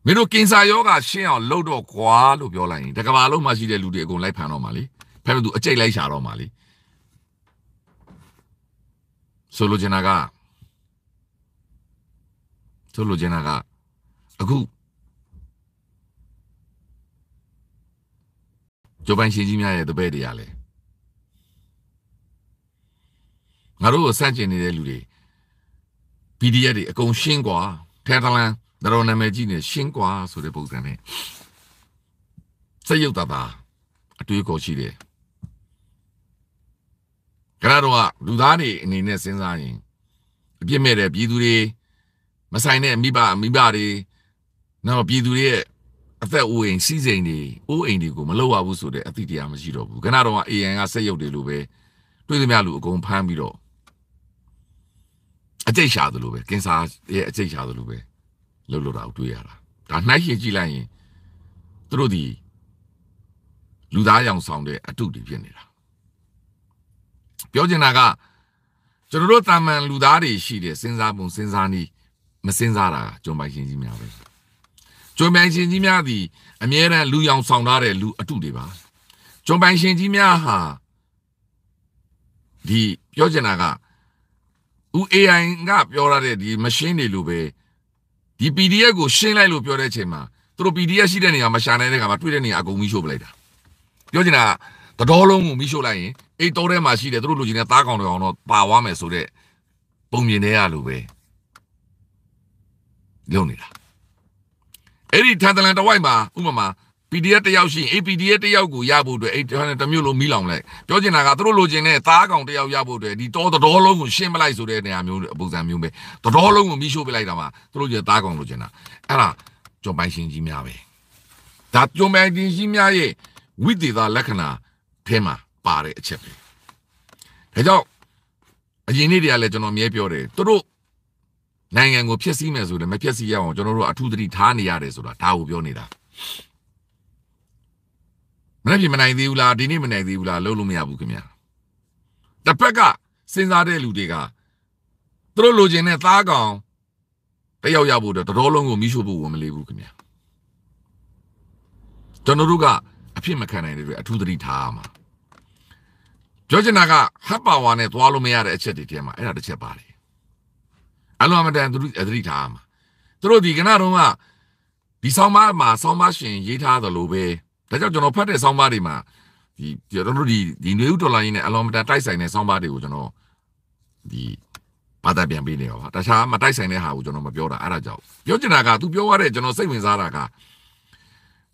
မင်းတို့ကင်ဆာယောဂါရှင်းအောင်လုပ်တော့ကွာလို့ပြောလိုက်ရင်တကဘာလုံးမှာရှိတဲ့လူတွေအကုန်လိုက်ဖန်တော့မှာလေဖဲမသူအကြိတ်လိုက်ရှာတော့မှာလေဆိုလိုချင်တာကဆိုလိုချင်တာကအခုဂျိုပိုင်ရှင်ကြီးများရဲ့တပည့်တွေကလည်းငါတို့ကိုစန့်ကျင်နေတဲ့လူတွေ PDF တွေအကုန်ရှင်းกว่าထဲတလန်တော်နာမည်ကြီးနေရှင်းกว่าဆိုတဲ့ပုံစံနဲ့စက်ရုပ်တာတာအတွေးခေါ်ရှိတယ်အဲ့တော့ကလူသားတွေအနေနဲ့စဉ်းစားရင်အပြစ်မဲ့တဲ့ပြည်သူတွေမဆိုင်တဲ့မိဘမိဘတွေနော်ပြည်သူတွေရဲ့အသက်အိုးအိမ်စီးစိမ်တွေအိုးအိမ်တွေကိုမလောက်ရဘူးဆိုတဲ့အသိတရားမရှိတော့ဘူးခဏတော့က AN ကစက်ရုပ်တွေလိုပဲတွေးသမျှလူအကုန်ဖမ်းပြီးတော့အကျိတ်ရှာသလိုပဲကင်ဆာရဲ့အကျိတ်ရှာသလိုပဲလှုပ်လှတာကိုတွေ့ရတာဒါနှိုက်ရင်ကြည့်လိုက်ရင်သူတို့ဒီလူသားရောင်ဆောင်တဲ့အတုတွေဖြစ်နေတာပြောချင်တာကကျွန်တော်တို့တာမန်လူသားတွေရှိတယ်စဉ်းစားပုံစဉ်းစားနည်းမစဉ်းစားတာကျွန်းပိုင်ရှင်ကြီးများပဲကျွန်းပိုင်ရှင်ကြီးများသည်အမြဲတမ်းလူရောင်ဆောင်ထားတဲ့လူအတုတွေပါကျွန်းပိုင်ရှင်ကြီးများဟာဒီပြောချင်တာကဦး AI ကပြောရတဲ့ဒီမရှင်းတွေလိုပဲဒီ PDF ကိုရှင်းလိုက်လို့ပြောတဲ့အချိန်မှာသူတို့ PDF ရှိတဲ့နေရာမှာရှာနေတဲ့ခါမှာတွေ့တဲ့နေရာအကုန်မီးရှို့ပလိုက်တာပြောချင်တာကတတော်လုံးကိုမီးရှို့လိုက်ရင်အဲ့တောထဲမှာရှိတယ်သူတို့လူချင်းနဲ့တားကောင်တွေအောင်တော့ပါဝါမယ်ဆိုတဲ့ပုံမြင်နေရလို့ပဲလုံနေတာအဲ့ဒီထန်တလန်တဝိုက်မှာဥပမာ PDF တယောက်ရှိရင် APDF တယောက်ကိုရဖို့အတွက်အဲ့တမျိုးလုံးမီးလောင်လိုက်ပြောချင်တာကသူတို့လိုချင်တဲ့သားကောင်တယောက်ရဖို့အတွက်ဒီတော်တော်လုံးကိုရှင်းပလိုက်ဆိုတဲ့နေရာမျိုးပုံစံမျိုးပဲတော်လုံးကိုမီးရှို့ပလိုက်တာမှာသူတို့ကျသားကောင်လိုချင်တာအဲ့ဒါကျော်ပိုင်ရှင်ကြီးများပဲဒါကျော်ပိုင်ရှင်ကြီးများရဲ့ဝိသေသလက္ခဏာထဲမှာပါတဲ့အချက်ပဲဒါကြောင့်အရင်နေ့တွေကလည်းကျွန်တော်မြဲပြောတယ်သူတို့နိုင်ငံကိုဖျက်ဆီးမယ်ဆိုတယ်မဖျက်ဆီးရအောင်ကျွန်တော်တို့အထူးသတိထားနေရတယ်ဆိုတာဒါကိုပြောနေတာမနေ့ပြင်မနိုင်သေးဘူးလားဒီနေ့မနိုင်သေးဘူးလားလုံးလို့မရဘူးခင်ဗျာတစ်ဖက်ကစဉ်းစားတဲ့လူတွေကသူတို့လိုချင်တဲ့သားကောင်တယောက်ရဖို့တော့တတော်လုံးကိုမိရှို့ဖို့ဝန်မလေးဘူးခင်ဗျာကျွန်တော်တို့ကအဖြစ်မခံနိုင်တဲ့အတွက်အထူးသတိထားရမှာပြောချင်တာကဟပ်ပါဝါနဲ့သွားလို့မရတဲ့အချက်တွေထဲမှာအဲ့ဒါတစ်ချက်ပါတယ်အလုံးအမတန်သူတို့အသတိထားမှာသူတို့ဒီကနေ့တော့ကဒီဆောင်းပါးမှာဆောင်းပါးရှင်ရေးထားသလိုပဲဒါကြောင့်ကျွန်တော်ဖတ်တဲ့ဆောင်းပါးတွေမှာဒီကျွန်တော်တို့ဒီဒီနွေဦးဒေါ်လာရင်းနဲ့အလုံးအမတန်တိုက်ဆိုင်တဲ့ဆောင်းပါးတွေကိုကျွန်တော်ဒီဘာသာပြန်ပေးနေရောပါတခြားမတိုက်ဆိုင်တဲ့ဟာကိုကျွန်တော်မပြောတာအဲ့ဒါကြောင့်ပြောချင်တာက तू ပြောရတဲ့ကျွန်တော်စိတ်ဝင်စားတာက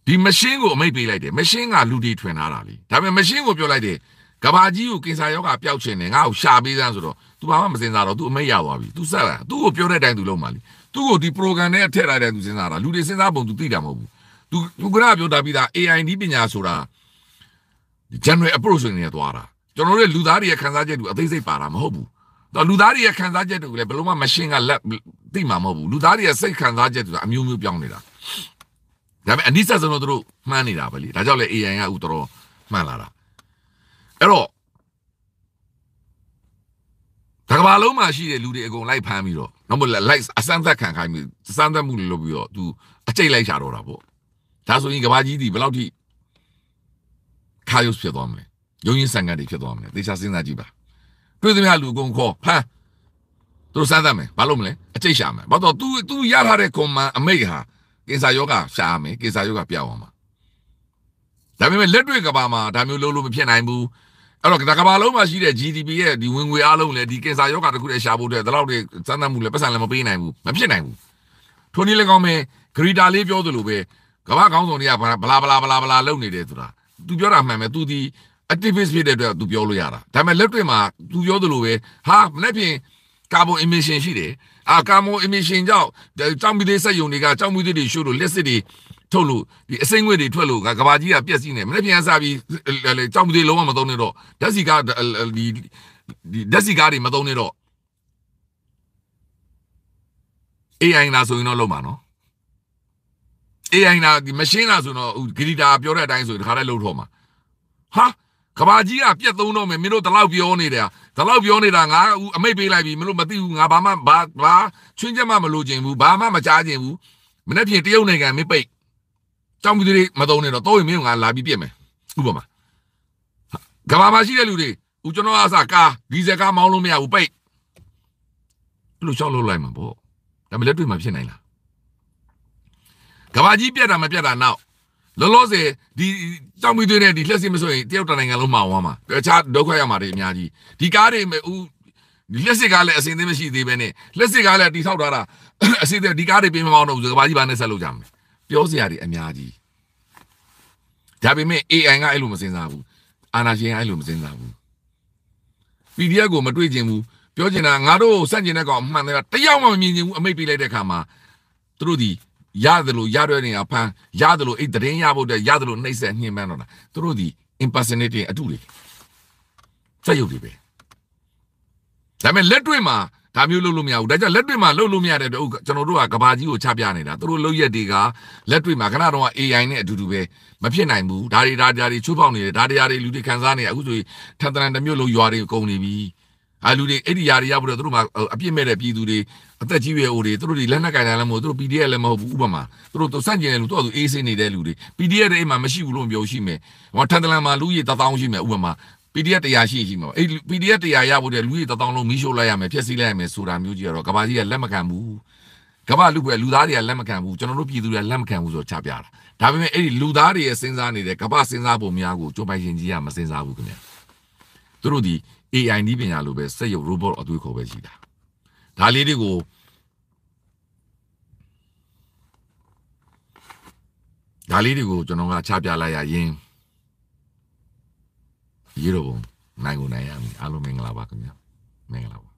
ဒီမရှင်းကိုအမိတ်ပေးလိုက်တယ်မရှင်းကလူတီထွင်ထားတာလေဒါပေမဲ့မရှင်းကိုပြောလိုက်တယ်ကဘာကြီးကိုကင်ဆာယောဂါပျောက်ခြင်းနဲ့ငါ့ကိုရှာပေးစမ်းဆိုတော့ तू ဘာမှမစင်စားတော့ तू အမိတ်ရသွားပြီ तू ဆက်လာ तू ကိုပြောတဲ့အတိုင်း तू လုပ်မှလी तू ကိုဒီ program နဲ့ထည့်လိုက်တဲ့ तू စင်စားတာလူတွေစင်စားပုံ तू သိတာမဟုတ်ဘူး तू သူကပြောတာပြီးသား AI ဒီပညာဆိုတာ general approach နဲ့သွားတာကျွန်တော်တို့လူသားတွေရဲ့ခံစားချက်တူအသေးစိတ်ပါတာမဟုတ်ဘူးတော့လူသားတွေရဲ့ခံစားချက်တူလည်းဘယ်လိုမှမရှင်းကလက်သိမှာမဟုတ်ဘူးလူသားတွေရဲ့စိတ်ခံစားချက်တူအမျိုးမျိုးပြောင်းနေတာဒါပေမဲ့အနိစ္စဆုံးတော့သူတို့မှန်းနေတာပဲလीဒါကြောင့်လေ AI ကဥတော်မှန်းလာတာအဲ့တော့တကဘာလုံးမှာရှိတဲ့လူတွေအကုန်လိုက်ဖမ်းပြီးတော့တော့မဟုတ်လိုက်အစမ်းသက်ခံခိုင်းပြီးစမ်းသက်မှုတွေလုပ်ပြီးတော့သူအကျိတ်လိုက်ရှာတော့တာပေါ့ဒါဆိုရင်ကဘာကြီးဒီဘယ်လောက်ထိခါယုတ်ဖြစ်သွားမလဲယုံရင်ဆန်ကန်တွေဖြစ်သွားမလဲသေချာစဉ်းစားကြည့်ပါတွေ့သမျှလူအကုန်ခေါ်ဖမ်းသူတို့စမ်းသပ်မယ်ဘာလို့မလဲအကျိတ်ရှာမယ်ဘာတော့ तू तू ရထားတဲ့ကွန်မန်အမိတ်ဟာကင်ဆာယောဂရှာမယ်ကင်ဆာယောဂပြောင်းအောင်ပါဒါပေမဲ့လက်တွေ့ကဘာမှာဒါမျိုးလုံးလို့မဖြစ်နိုင်ဘူးအဲ့တော့ကမ္ဘာလုံးမှာရှိတဲ့ GDP ရဲ့ဒီဝင်ငွေအားလုံးလည်းဒီကင်ဆာယောဂါတစ်ခုတည်းရှာဖို့အတွက်ဒီလောက်တွေစမ်းသပ်မှုလည်းပတ်စံလည်းမပေးနိုင်ဘူးမဖြစ်နိုင်ဘူးထိုနည်းလည်းကောင်းမယ်ဂရီတာလေးပြောသလိုပဲကမ္ဘာကောင်းဆောင်တွေကဘလာဘလာဘလာဘလာလုပ်နေတယ်ဆိုတာ तू ပြောတာမှန်ပဲ तू ဒီ activist ဖြစ်တဲ့အတွက် तू ပြောလို့ရတာဒါပေမဲ့လက်တွေ့မှာ तू ပြောသလိုပဲဟာလက်ဖြင့် carbon emission ရှိတယ်အာ carbon emission ကြောင့်ကြောင်မီသေးစက်ယုံတွေကကြောင်မီသေးတွေရှို့လို့လက်စစ်တွေထုတ်လို့ဒီအစိမ့်ငွေတွေထွက်လို့ကဘာကြီးကပြက်စီးနေမနေ့ပြန်စားပြီးကြောင်မသေးလုံးဝမသုံးနဲ့တော့ဓာတ်စီကားဒီဒီဓာတ်စီကားတွေမသုံးနဲ့တော့ AI လာဆိုရင်တော့လုံးပါနော် AI လာဒီမရှင်းလာဆိုတော့ဂရီတာပြောတဲ့အတိုင်းဆိုဒီခါလေးလုံးထော်မှာဟာကဘာကြီးကပြက်သုံးတော့မယ်မင်းတို့တလောက်ပြောနေတယ်တလောက်ပြောနေတာငါအမိတ်ပေးလိုက်ပြီမင်းတို့မသိဘူးငါဘာမှဘာဘာချွင်းချက်မှမလို့ခြင်းဘူးဘာမှမကြားခြင်းဘူးမနေ့ပြင်တရုတ်နိုင်ငံမင်းပိတ်ကြောင်ပြူတွေမသုံးနဲ့တော့သုံးရင်မင်းကလာပြီးပြက်မယ်ဥပမာကဘာမှာရှိတဲ့လူတွေဦးကျွန်တော်အစကားဒီစကားမောင်းလို့မရဘူးပိတ်ဘယ်လိုရှောက်လို့လိုက်မှာပေါ့ဒါမှလက်တွေ့မှာဖြစ်နိုင်လားကဘာကြီးပြက်တာမပြက်တာနောက်လောလောဆယ်ဒီကြောင်မီသွေးနဲ့ဒီလက်စင်မဆိုရင်တယောက်တနိုင်ငံလုံးမှာဝမ်းမှာတခြားဒုက္ခရမှာတွေအများကြီးဒီကားတွေမဦးဒီလက်စစ်ကလည်းအစင်သိမရှိသေးပဲနဲ့လက်စစ်ကလည်းတိဆောက်ထားတာအစင်သိဒီကားတွေပြင်မမောင်းတော့ဘူးကဘာကြီးဘာနဲ့ဆက်လုပ်ကြမလဲပြောစရာတွေအများကြီးဒါပေမဲ့ AI ကအဲ့လိုမစင်စားဘူးအာနာရှင်ကအဲ့လိုမစင်စားဘူး PDF ကိုမတွေ့ကျင်ဘူးပြောချင်တာငါတို့စန့်ကျင်တဲ့ကောင်အမှန်တရားတယောက်မှမမြင်ချင်ဘူးအမိတ်ပေးလိုက်တဲ့ခါမှာသူတို့ဒီရတယ်လို့ရရနေတာဖန်ရတယ်လို့အဲ့တရင်ရဖို့အတွက်ရတယ်လို့နှိမ့်ဆက်ညှင်းပန်းတော့တာသူတို့ဒီ impersonating အတုတွေစက်ရုပ်တွေပဲဒါပေမဲ့လက်တွေ့မှာဒါမျိုးလုပ်လို့မရဘူးဒါကြောင့်လက်တွေ့မှာလုပ်လို့မရတဲ့အတွက်ကျွန်တော်တို့ကကဘာကြီးကိုချပြနေတာသူတို့လုပ်ရက်တွေကလက်တွေ့မှာခဏတော့ AI နဲ့အတူတူပဲမဖြစ်နိုင်ဘူးဒါတွေဒါတွေဒါတွေချိုးပေါက်နေတယ်ဒါတွေဒါတွေလူတွေခံစားနေအခုဆိုရင်ထပ်တန်တမျိုးလုံးရွာတွေကုန်နေပြီအဲလူတွေအဲ့ဒီຢာတွေရဖို့တော့သူတို့မှာအပြစ်မဲ့တဲ့ပြည်သူတွေအသက်ကြီးရွယ်အိုတွေသူတို့တွေလက်နက်ကင်တယ်လည်းမဟုတ်သူတို့ PDF လည်းမဟုတ်ဘူးဥပမာသူတို့စန့်ကျင်တယ်လူသူ့အတူအေးစင်းနေတဲ့လူတွေ PDF တွေအိမ်မှာမရှိဘူးလို့ပြောရှိမယ်ဟောထန်တလန်မှာလူကြီးတထောင်ရှိမယ်ဥပမာ PDF တရားရှိရှိမှာအဲ့ PDF တရားရဖို့တဲ့လူကြီးတထောင်လုံးမီးရှို့လိုက်ရမယ်ဖျက်ဆီးလိုက်ရမယ်ဆိုတာမျိုးကြီးကတော့ကဘာကြီးကလက်မခံဘူးကဘာလူပဲလူသားတွေကလက်မခံဘူးကျွန်တော်တို့ပြည်သူတွေကလက်မခံဘူးဆိုတော့ချပြတာဒါပေမဲ့အဲ့ဒီလူသားတွေရဲ့စဉ်းစားနေတဲ့ကဘာစဉ်းစားပုံများကိုကျွမ်းပိုင်ရှင်ကြီးကမစဉ်းစားဘူးခင်ဗျသူတို့ဒီ AI နည်းပညာလိုပဲစက်ရုပ် robot အသွေးခေါ်ပဲရှိတာဒါလေးတွေကိုဒါလေးတွေကိုကျွန်တော်ကချပြလိုက်ရရင်ရေတော်ပုံနိုင်ကိုနိုင်ရမယ်အားလုံးမင်္ဂလာပါခင်ဗျာမင်္ဂလာပါ